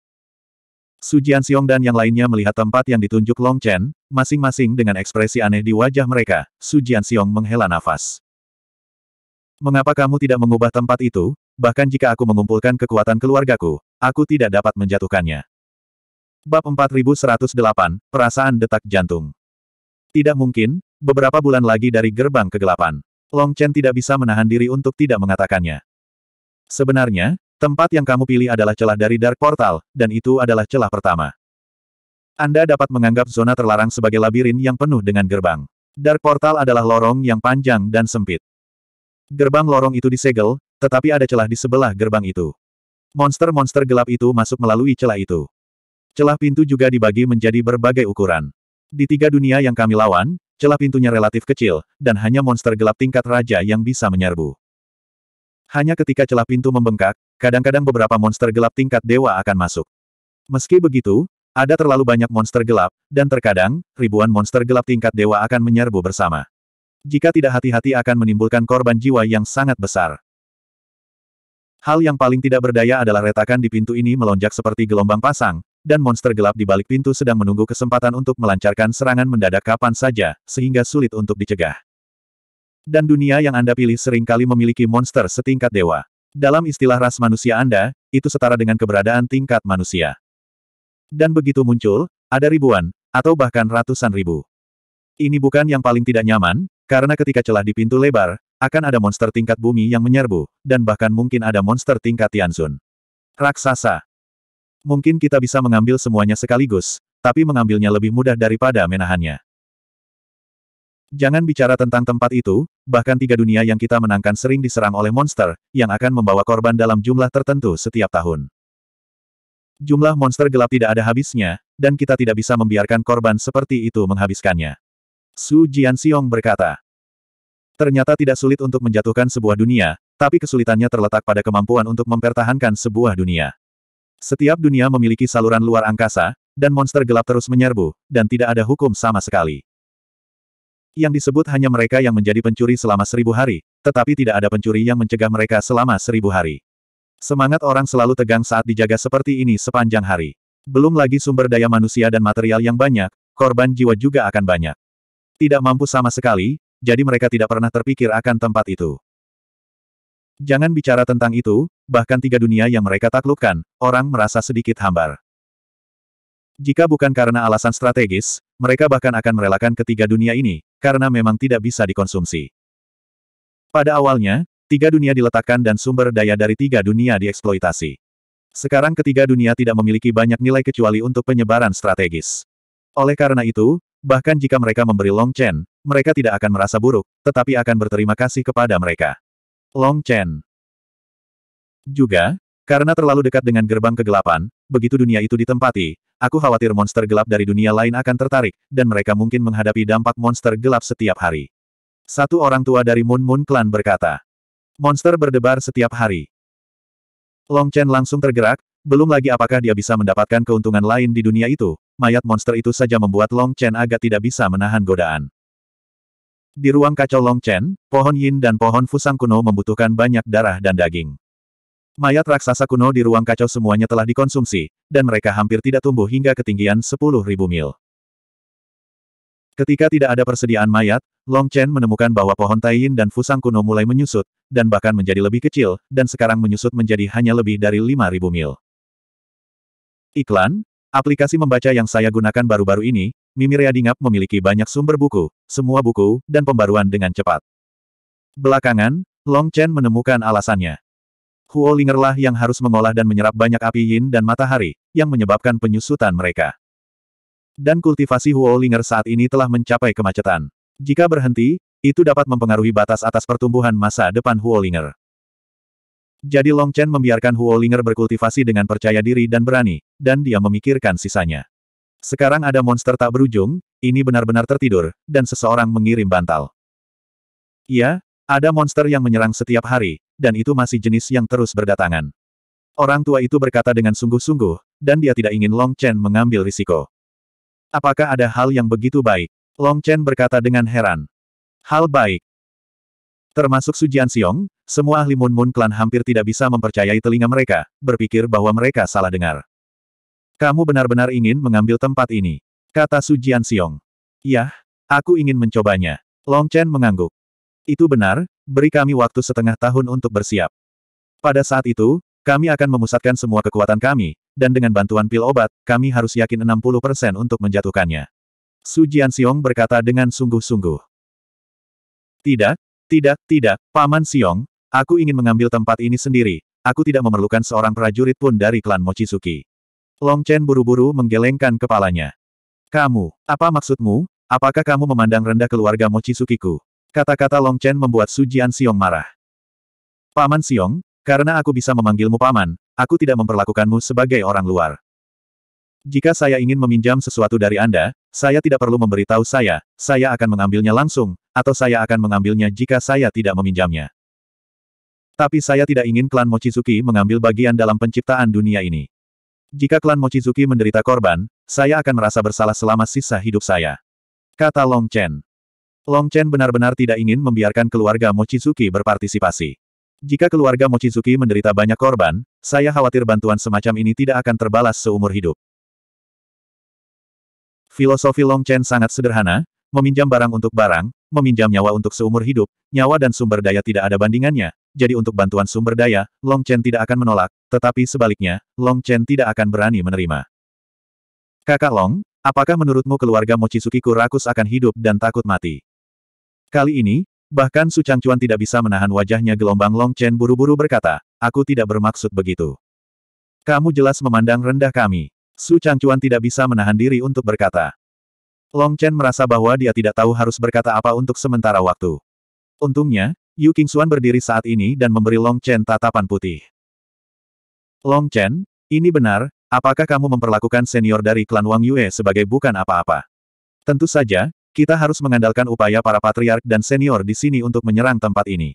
Su Jianxiong dan yang lainnya melihat tempat yang ditunjuk Long Chen, masing-masing dengan ekspresi aneh di wajah mereka, Su Jianxiong menghela nafas. Mengapa kamu tidak mengubah tempat itu, bahkan jika aku mengumpulkan kekuatan keluargaku, aku tidak dapat menjatuhkannya. Bab 4108, Perasaan Detak Jantung Tidak mungkin, beberapa bulan lagi dari gerbang kegelapan. Long Chen tidak bisa menahan diri untuk tidak mengatakannya. Sebenarnya, Tempat yang kamu pilih adalah celah dari Dark Portal, dan itu adalah celah pertama. Anda dapat menganggap zona terlarang sebagai labirin yang penuh dengan gerbang. Dark Portal adalah lorong yang panjang dan sempit. Gerbang lorong itu disegel, tetapi ada celah di sebelah gerbang itu. Monster-monster gelap itu masuk melalui celah itu. Celah pintu juga dibagi menjadi berbagai ukuran. Di tiga dunia yang kami lawan, celah pintunya relatif kecil, dan hanya monster gelap tingkat raja yang bisa menyerbu. Hanya ketika celah pintu membengkak, kadang-kadang beberapa monster gelap tingkat dewa akan masuk. Meski begitu, ada terlalu banyak monster gelap, dan terkadang, ribuan monster gelap tingkat dewa akan menyerbu bersama. Jika tidak hati-hati akan menimbulkan korban jiwa yang sangat besar. Hal yang paling tidak berdaya adalah retakan di pintu ini melonjak seperti gelombang pasang, dan monster gelap di balik pintu sedang menunggu kesempatan untuk melancarkan serangan mendadak kapan saja, sehingga sulit untuk dicegah. Dan dunia yang Anda pilih seringkali memiliki monster setingkat dewa. Dalam istilah ras manusia Anda, itu setara dengan keberadaan tingkat manusia. Dan begitu muncul, ada ribuan, atau bahkan ratusan ribu. Ini bukan yang paling tidak nyaman, karena ketika celah di pintu lebar, akan ada monster tingkat bumi yang menyerbu, dan bahkan mungkin ada monster tingkat Tianzun. Raksasa. Mungkin kita bisa mengambil semuanya sekaligus, tapi mengambilnya lebih mudah daripada menahannya. Jangan bicara tentang tempat itu, bahkan tiga dunia yang kita menangkan sering diserang oleh monster, yang akan membawa korban dalam jumlah tertentu setiap tahun. Jumlah monster gelap tidak ada habisnya, dan kita tidak bisa membiarkan korban seperti itu menghabiskannya. Su Jianxiong berkata. Ternyata tidak sulit untuk menjatuhkan sebuah dunia, tapi kesulitannya terletak pada kemampuan untuk mempertahankan sebuah dunia. Setiap dunia memiliki saluran luar angkasa, dan monster gelap terus menyerbu, dan tidak ada hukum sama sekali. Yang disebut hanya mereka yang menjadi pencuri selama seribu hari, tetapi tidak ada pencuri yang mencegah mereka selama seribu hari. Semangat orang selalu tegang saat dijaga seperti ini sepanjang hari. Belum lagi sumber daya manusia dan material yang banyak, korban jiwa juga akan banyak. Tidak mampu sama sekali, jadi mereka tidak pernah terpikir akan tempat itu. Jangan bicara tentang itu, bahkan tiga dunia yang mereka taklukkan, orang merasa sedikit hambar. Jika bukan karena alasan strategis, mereka bahkan akan merelakan ketiga dunia ini, karena memang tidak bisa dikonsumsi. Pada awalnya, tiga dunia diletakkan dan sumber daya dari tiga dunia dieksploitasi. Sekarang ketiga dunia tidak memiliki banyak nilai kecuali untuk penyebaran strategis. Oleh karena itu, bahkan jika mereka memberi Long Chen, mereka tidak akan merasa buruk, tetapi akan berterima kasih kepada mereka. Long Chen juga, karena terlalu dekat dengan gerbang kegelapan, begitu dunia itu ditempati, aku khawatir monster gelap dari dunia lain akan tertarik, dan mereka mungkin menghadapi dampak monster gelap setiap hari. Satu orang tua dari Moon Moon Clan berkata. Monster berdebar setiap hari. Long Chen langsung tergerak, belum lagi apakah dia bisa mendapatkan keuntungan lain di dunia itu, mayat monster itu saja membuat Long Chen agak tidak bisa menahan godaan. Di ruang kacau Long Chen, pohon yin dan pohon fusang kuno membutuhkan banyak darah dan daging. Mayat raksasa kuno di ruang kacau semuanya telah dikonsumsi, dan mereka hampir tidak tumbuh hingga ketinggian 10.000 mil. Ketika tidak ada persediaan mayat, Long Chen menemukan bahwa pohon Taiyin dan Fusang kuno mulai menyusut, dan bahkan menjadi lebih kecil, dan sekarang menyusut menjadi hanya lebih dari 5.000 mil. Iklan, aplikasi membaca yang saya gunakan baru-baru ini, Mimiria Dingap memiliki banyak sumber buku, semua buku, dan pembaruan dengan cepat. Belakangan, Long Chen menemukan alasannya. Huo Lingerlah yang harus mengolah dan menyerap banyak api yin dan matahari, yang menyebabkan penyusutan mereka. Dan kultivasi Huo Linger saat ini telah mencapai kemacetan. Jika berhenti, itu dapat mempengaruhi batas atas pertumbuhan masa depan Huo Linger. Jadi Long Chen membiarkan Huo Linger berkultivasi dengan percaya diri dan berani, dan dia memikirkan sisanya. Sekarang ada monster tak berujung, ini benar-benar tertidur, dan seseorang mengirim bantal. Iya, ada monster yang menyerang setiap hari, dan itu masih jenis yang terus berdatangan. Orang tua itu berkata dengan sungguh-sungguh, dan dia tidak ingin Long Chen mengambil risiko. Apakah ada hal yang begitu baik? Long Chen berkata dengan heran. Hal baik. Termasuk Su Xiong, semua ahli Moon Moon Clan hampir tidak bisa mempercayai telinga mereka, berpikir bahwa mereka salah dengar. Kamu benar-benar ingin mengambil tempat ini, kata Su Xiong. Yah, aku ingin mencobanya. Long Chen mengangguk. Itu benar, Beri kami waktu setengah tahun untuk bersiap. Pada saat itu, kami akan memusatkan semua kekuatan kami, dan dengan bantuan pil obat, kami harus yakin 60% untuk menjatuhkannya. Su Jianxiong berkata dengan sungguh-sungguh. Tidak, tidak, tidak, Paman Xiong, aku ingin mengambil tempat ini sendiri, aku tidak memerlukan seorang prajurit pun dari klan Mochizuki. Long Chen buru-buru menggelengkan kepalanya. Kamu, apa maksudmu? Apakah kamu memandang rendah keluarga Mochizukiku? Kata-kata Long Chen membuat Su Jian Xiong marah. Paman Xiong, karena aku bisa memanggilmu paman, aku tidak memperlakukanmu sebagai orang luar. Jika saya ingin meminjam sesuatu dari Anda, saya tidak perlu memberitahu saya, saya akan mengambilnya langsung, atau saya akan mengambilnya jika saya tidak meminjamnya. Tapi saya tidak ingin klan Mochizuki mengambil bagian dalam penciptaan dunia ini. Jika klan Mochizuki menderita korban, saya akan merasa bersalah selama sisa hidup saya. Kata Long Chen. Long Chen benar-benar tidak ingin membiarkan keluarga Mochizuki berpartisipasi. Jika keluarga Mochizuki menderita banyak korban, saya khawatir bantuan semacam ini tidak akan terbalas seumur hidup. Filosofi Long Chen sangat sederhana, meminjam barang untuk barang, meminjam nyawa untuk seumur hidup, nyawa dan sumber daya tidak ada bandingannya, jadi untuk bantuan sumber daya, Long Chen tidak akan menolak, tetapi sebaliknya, Long Chen tidak akan berani menerima. Kakak Long, apakah menurutmu keluarga Mochizuki Kurakus akan hidup dan takut mati? Kali ini, bahkan Su Changcuan tidak bisa menahan wajahnya gelombang Long Chen buru-buru berkata, aku tidak bermaksud begitu. Kamu jelas memandang rendah kami. Su Changcuan tidak bisa menahan diri untuk berkata. Long Chen merasa bahwa dia tidak tahu harus berkata apa untuk sementara waktu. Untungnya, Yu Qingxuan berdiri saat ini dan memberi Long Chen tatapan putih. Long Chen, ini benar, apakah kamu memperlakukan senior dari klan Wang Yue sebagai bukan apa-apa? Tentu saja, kita harus mengandalkan upaya para patriark dan senior di sini untuk menyerang tempat ini.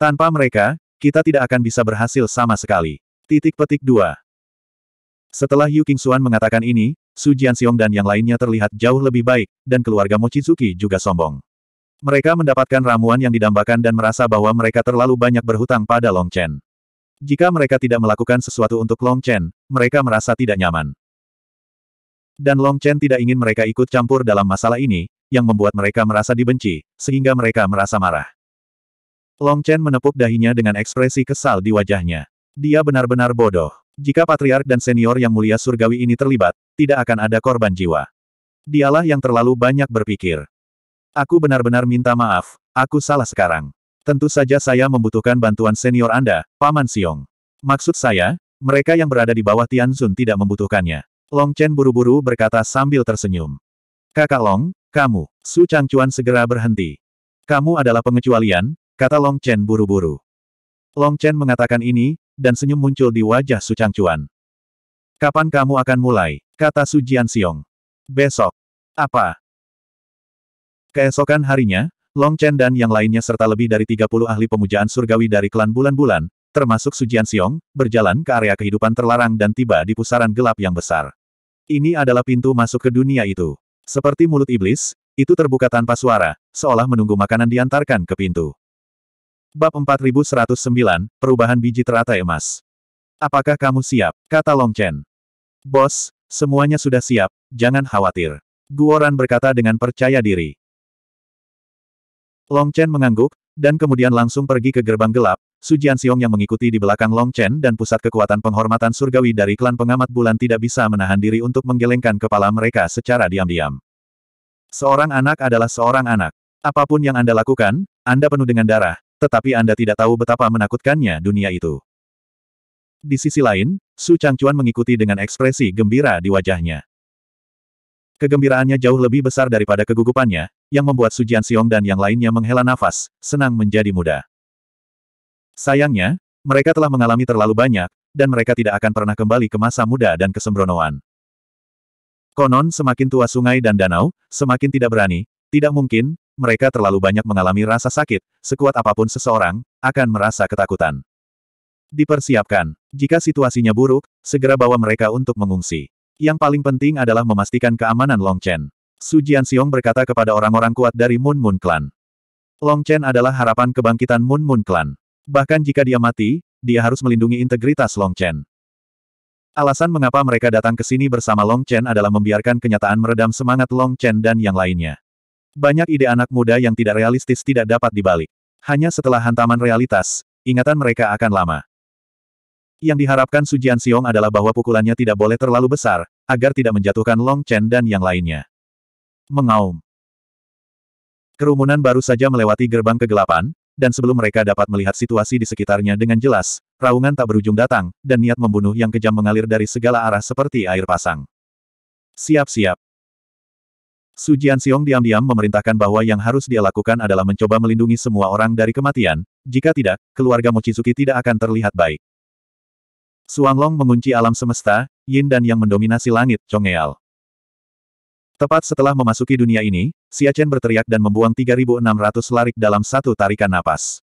Tanpa mereka, kita tidak akan bisa berhasil sama sekali. Titik petik 2. Setelah Yu Xuan mengatakan ini, Su Jianxiong dan yang lainnya terlihat jauh lebih baik, dan keluarga Mochizuki juga sombong. Mereka mendapatkan ramuan yang didambakan dan merasa bahwa mereka terlalu banyak berhutang pada Long Chen. Jika mereka tidak melakukan sesuatu untuk Long Chen, mereka merasa tidak nyaman. Dan Long Chen tidak ingin mereka ikut campur dalam masalah ini, yang membuat mereka merasa dibenci, sehingga mereka merasa marah. Long Chen menepuk dahinya dengan ekspresi kesal di wajahnya. Dia benar-benar bodoh. Jika patriark dan senior yang mulia surgawi ini terlibat, tidak akan ada korban jiwa. Dialah yang terlalu banyak berpikir. Aku benar-benar minta maaf, aku salah sekarang. Tentu saja saya membutuhkan bantuan senior Anda, Paman Siong. Maksud saya, mereka yang berada di bawah Tian Tianzun tidak membutuhkannya. Long Chen buru-buru berkata sambil tersenyum. Kakak Long, kamu, Su Changchuan segera berhenti. Kamu adalah pengecualian, kata Long Chen buru-buru. Long Chen mengatakan ini, dan senyum muncul di wajah Su Changchuan. Kapan kamu akan mulai? kata Su Jianxiong. Besok. Apa? Keesokan harinya, Long Chen dan yang lainnya serta lebih dari 30 ahli pemujaan surgawi dari klan bulan-bulan, termasuk Sujian Siong, berjalan ke area kehidupan terlarang dan tiba di pusaran gelap yang besar. Ini adalah pintu masuk ke dunia itu. Seperti mulut iblis, itu terbuka tanpa suara, seolah menunggu makanan diantarkan ke pintu. Bab 4109, Perubahan Biji Teratai Emas. Apakah kamu siap? Kata Long Chen. Bos, semuanya sudah siap, jangan khawatir. Guoran berkata dengan percaya diri. Long Chen mengangguk, dan kemudian langsung pergi ke gerbang gelap, Su Jianxiong yang mengikuti di belakang Long Chen dan pusat kekuatan penghormatan surgawi dari klan pengamat bulan tidak bisa menahan diri untuk menggelengkan kepala mereka secara diam-diam. Seorang anak adalah seorang anak. Apapun yang Anda lakukan, Anda penuh dengan darah, tetapi Anda tidak tahu betapa menakutkannya dunia itu. Di sisi lain, Su Changchuan mengikuti dengan ekspresi gembira di wajahnya. Kegembiraannya jauh lebih besar daripada kegugupannya, yang membuat Su Jianxiong dan yang lainnya menghela nafas, senang menjadi muda. Sayangnya, mereka telah mengalami terlalu banyak, dan mereka tidak akan pernah kembali ke masa muda dan kesembronoan. Konon semakin tua sungai dan danau, semakin tidak berani, tidak mungkin, mereka terlalu banyak mengalami rasa sakit, sekuat apapun seseorang, akan merasa ketakutan. Dipersiapkan, jika situasinya buruk, segera bawa mereka untuk mengungsi. Yang paling penting adalah memastikan keamanan Long Chen. Su Jianxiong berkata kepada orang-orang kuat dari Moon Moon Clan. Long Chen adalah harapan kebangkitan Moon Moon Clan. Bahkan jika dia mati, dia harus melindungi integritas Long Chen. Alasan mengapa mereka datang ke sini bersama Long Chen adalah membiarkan kenyataan meredam semangat Long Chen dan yang lainnya. Banyak ide anak muda yang tidak realistis tidak dapat dibalik. Hanya setelah hantaman realitas, ingatan mereka akan lama. Yang diharapkan Su Jianxiong adalah bahwa pukulannya tidak boleh terlalu besar, agar tidak menjatuhkan Long Chen dan yang lainnya. Mengaum. Kerumunan baru saja melewati gerbang kegelapan, dan sebelum mereka dapat melihat situasi di sekitarnya dengan jelas, raungan tak berujung datang, dan niat membunuh yang kejam mengalir dari segala arah seperti air pasang. Siap-siap. Su Jianxiong diam-diam memerintahkan bahwa yang harus dia lakukan adalah mencoba melindungi semua orang dari kematian, jika tidak, keluarga Mochizuki tidak akan terlihat baik. Suanglong mengunci alam semesta, Yin dan Yang mendominasi langit, Chongeal. Tepat setelah memasuki dunia ini, Chen berteriak dan membuang 3.600 larik dalam satu tarikan napas.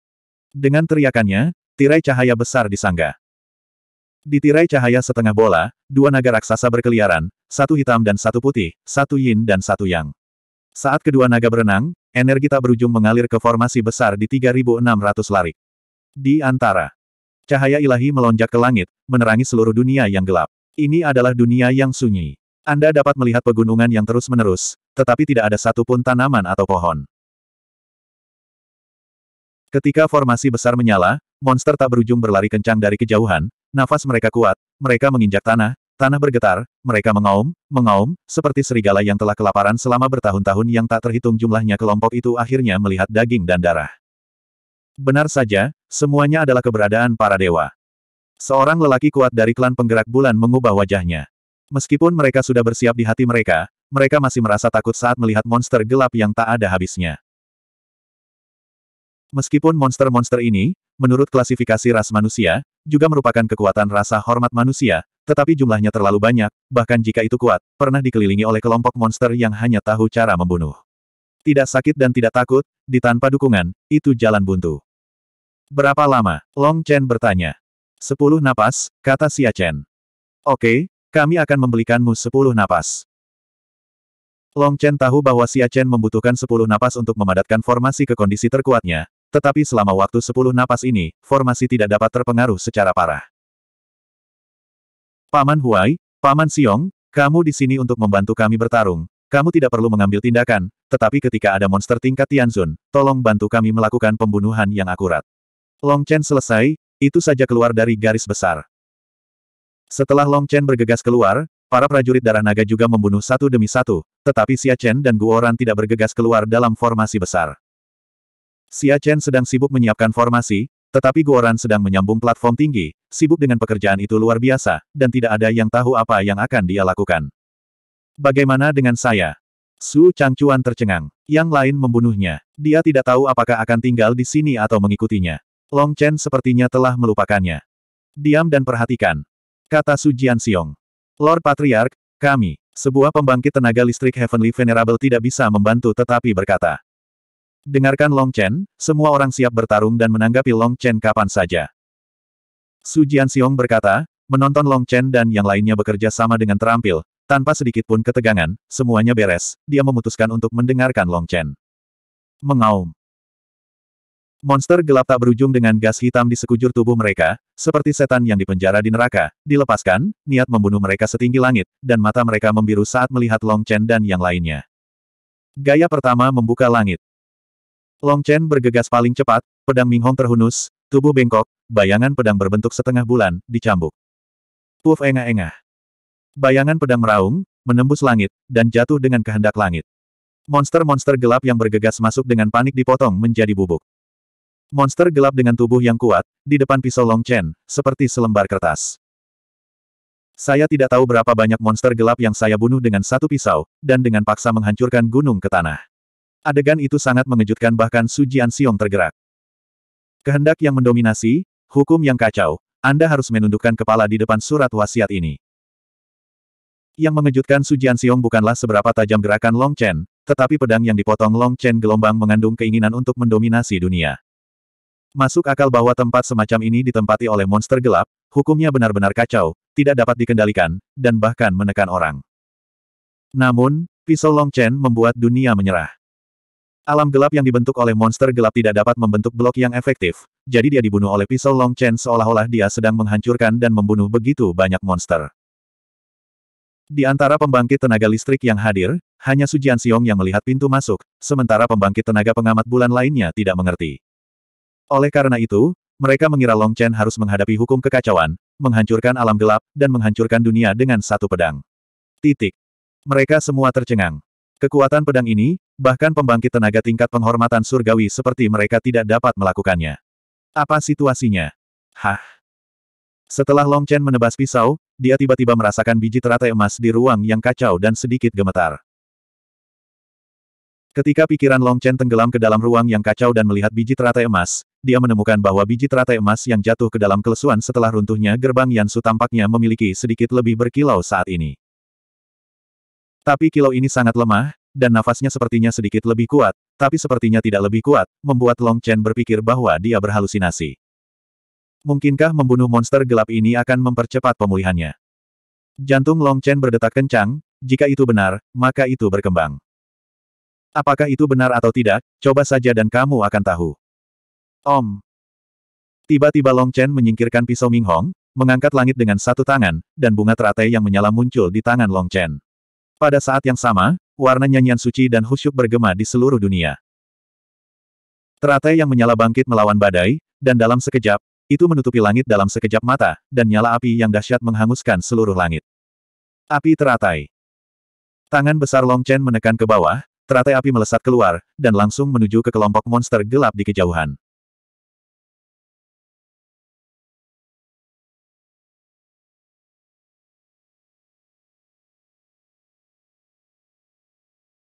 Dengan teriakannya, tirai cahaya besar disangga. Di tirai cahaya setengah bola, dua naga raksasa berkeliaran, satu hitam dan satu putih, satu yin dan satu yang. Saat kedua naga berenang, energi tak berujung mengalir ke formasi besar di 3.600 larik. Di antara, cahaya ilahi melonjak ke langit, menerangi seluruh dunia yang gelap. Ini adalah dunia yang sunyi. Anda dapat melihat pegunungan yang terus-menerus, tetapi tidak ada satupun tanaman atau pohon. Ketika formasi besar menyala, monster tak berujung berlari kencang dari kejauhan, nafas mereka kuat, mereka menginjak tanah, tanah bergetar, mereka mengaum, mengaum, seperti serigala yang telah kelaparan selama bertahun-tahun yang tak terhitung jumlahnya kelompok itu akhirnya melihat daging dan darah. Benar saja, semuanya adalah keberadaan para dewa. Seorang lelaki kuat dari klan penggerak bulan mengubah wajahnya. Meskipun mereka sudah bersiap di hati mereka, mereka masih merasa takut saat melihat monster gelap yang tak ada habisnya. Meskipun monster-monster ini, menurut klasifikasi ras manusia, juga merupakan kekuatan rasa hormat manusia, tetapi jumlahnya terlalu banyak, bahkan jika itu kuat, pernah dikelilingi oleh kelompok monster yang hanya tahu cara membunuh. Tidak sakit dan tidak takut, di tanpa dukungan, itu jalan buntu. Berapa lama? Long Chen bertanya. Sepuluh napas, kata Xia Chen. Oke, kami akan membelikanmu sepuluh napas. Long Chen tahu bahwa Xia Chen membutuhkan sepuluh napas untuk memadatkan formasi ke kondisi terkuatnya, tetapi selama waktu sepuluh napas ini, formasi tidak dapat terpengaruh secara parah. Paman Huai, Paman Xiong, kamu di sini untuk membantu kami bertarung. Kamu tidak perlu mengambil tindakan, tetapi ketika ada monster tingkat Tianzun, tolong bantu kami melakukan pembunuhan yang akurat. Long Chen selesai, itu saja keluar dari garis besar. Setelah Long Chen bergegas keluar, para prajurit darah naga juga membunuh satu demi satu, tetapi Xia Chen dan Guoran tidak bergegas keluar dalam formasi besar. Xia Chen sedang sibuk menyiapkan formasi, tetapi Guoran sedang menyambung platform tinggi, sibuk dengan pekerjaan itu luar biasa, dan tidak ada yang tahu apa yang akan dia lakukan. Bagaimana dengan saya? Su Changcuan tercengang. Yang lain membunuhnya. Dia tidak tahu apakah akan tinggal di sini atau mengikutinya. Long Chen sepertinya telah melupakannya. Diam dan perhatikan. Kata Su Jianxiong. Lord Patriark, kami, sebuah pembangkit tenaga listrik Heavenly Venerable tidak bisa membantu tetapi berkata. Dengarkan Long Chen, semua orang siap bertarung dan menanggapi Long Chen kapan saja. Su Jianxiong berkata, menonton Long Chen dan yang lainnya bekerja sama dengan terampil, tanpa sedikit pun ketegangan, semuanya beres, dia memutuskan untuk mendengarkan Long Chen. Mengaum. Monster gelap tak berujung dengan gas hitam di sekujur tubuh mereka, seperti setan yang dipenjara di neraka, dilepaskan, niat membunuh mereka setinggi langit, dan mata mereka membiru saat melihat Long Chen dan yang lainnya. Gaya pertama membuka langit. Long Chen bergegas paling cepat, pedang Ming Hong terhunus, tubuh bengkok, bayangan pedang berbentuk setengah bulan, dicambuk. Puff engah-engah. Bayangan pedang meraung, menembus langit, dan jatuh dengan kehendak langit. Monster-monster gelap yang bergegas masuk dengan panik dipotong menjadi bubuk. Monster gelap dengan tubuh yang kuat, di depan pisau Long Chen, seperti selembar kertas. Saya tidak tahu berapa banyak monster gelap yang saya bunuh dengan satu pisau, dan dengan paksa menghancurkan gunung ke tanah. Adegan itu sangat mengejutkan bahkan Su Jian Xiong tergerak. Kehendak yang mendominasi, hukum yang kacau, Anda harus menundukkan kepala di depan surat wasiat ini. Yang mengejutkan Su Jian Xiong bukanlah seberapa tajam gerakan Long Chen, tetapi pedang yang dipotong Long Chen gelombang mengandung keinginan untuk mendominasi dunia. Masuk akal bahwa tempat semacam ini ditempati oleh monster gelap, hukumnya benar-benar kacau, tidak dapat dikendalikan, dan bahkan menekan orang. Namun, pisau Long Chen membuat dunia menyerah. Alam gelap yang dibentuk oleh monster gelap tidak dapat membentuk blok yang efektif, jadi dia dibunuh oleh pisau Long Chen seolah-olah dia sedang menghancurkan dan membunuh begitu banyak monster. Di antara pembangkit tenaga listrik yang hadir, hanya Sujian Siong yang melihat pintu masuk, sementara pembangkit tenaga pengamat bulan lainnya tidak mengerti. Oleh karena itu, mereka mengira Long Chen harus menghadapi hukum kekacauan, menghancurkan alam gelap, dan menghancurkan dunia dengan satu pedang. Titik. Mereka semua tercengang. Kekuatan pedang ini, bahkan pembangkit tenaga tingkat penghormatan surgawi seperti mereka tidak dapat melakukannya. Apa situasinya? Hah? Setelah Long Chen menebas pisau, dia tiba-tiba merasakan biji teratai emas di ruang yang kacau dan sedikit gemetar. Ketika pikiran Long Chen tenggelam ke dalam ruang yang kacau dan melihat biji teratai emas, dia menemukan bahwa biji teratai emas yang jatuh ke dalam kelesuan setelah runtuhnya gerbang Yansu tampaknya memiliki sedikit lebih berkilau saat ini. Tapi kilau ini sangat lemah, dan nafasnya sepertinya sedikit lebih kuat, tapi sepertinya tidak lebih kuat, membuat Long Chen berpikir bahwa dia berhalusinasi. Mungkinkah membunuh monster gelap ini akan mempercepat pemulihannya? Jantung Long Chen berdetak kencang, jika itu benar, maka itu berkembang. Apakah itu benar atau tidak, coba saja dan kamu akan tahu. Om. Tiba-tiba Long Chen menyingkirkan pisau Ming Hong, mengangkat langit dengan satu tangan, dan bunga teratai yang menyala muncul di tangan Long Chen. Pada saat yang sama, warna nyanyian suci dan husyuk bergema di seluruh dunia. Teratai yang menyala bangkit melawan badai, dan dalam sekejap, itu menutupi langit dalam sekejap mata, dan nyala api yang dahsyat menghanguskan seluruh langit. Api teratai. Tangan besar Long Chen menekan ke bawah, teratai api melesat keluar, dan langsung menuju ke kelompok monster gelap di kejauhan.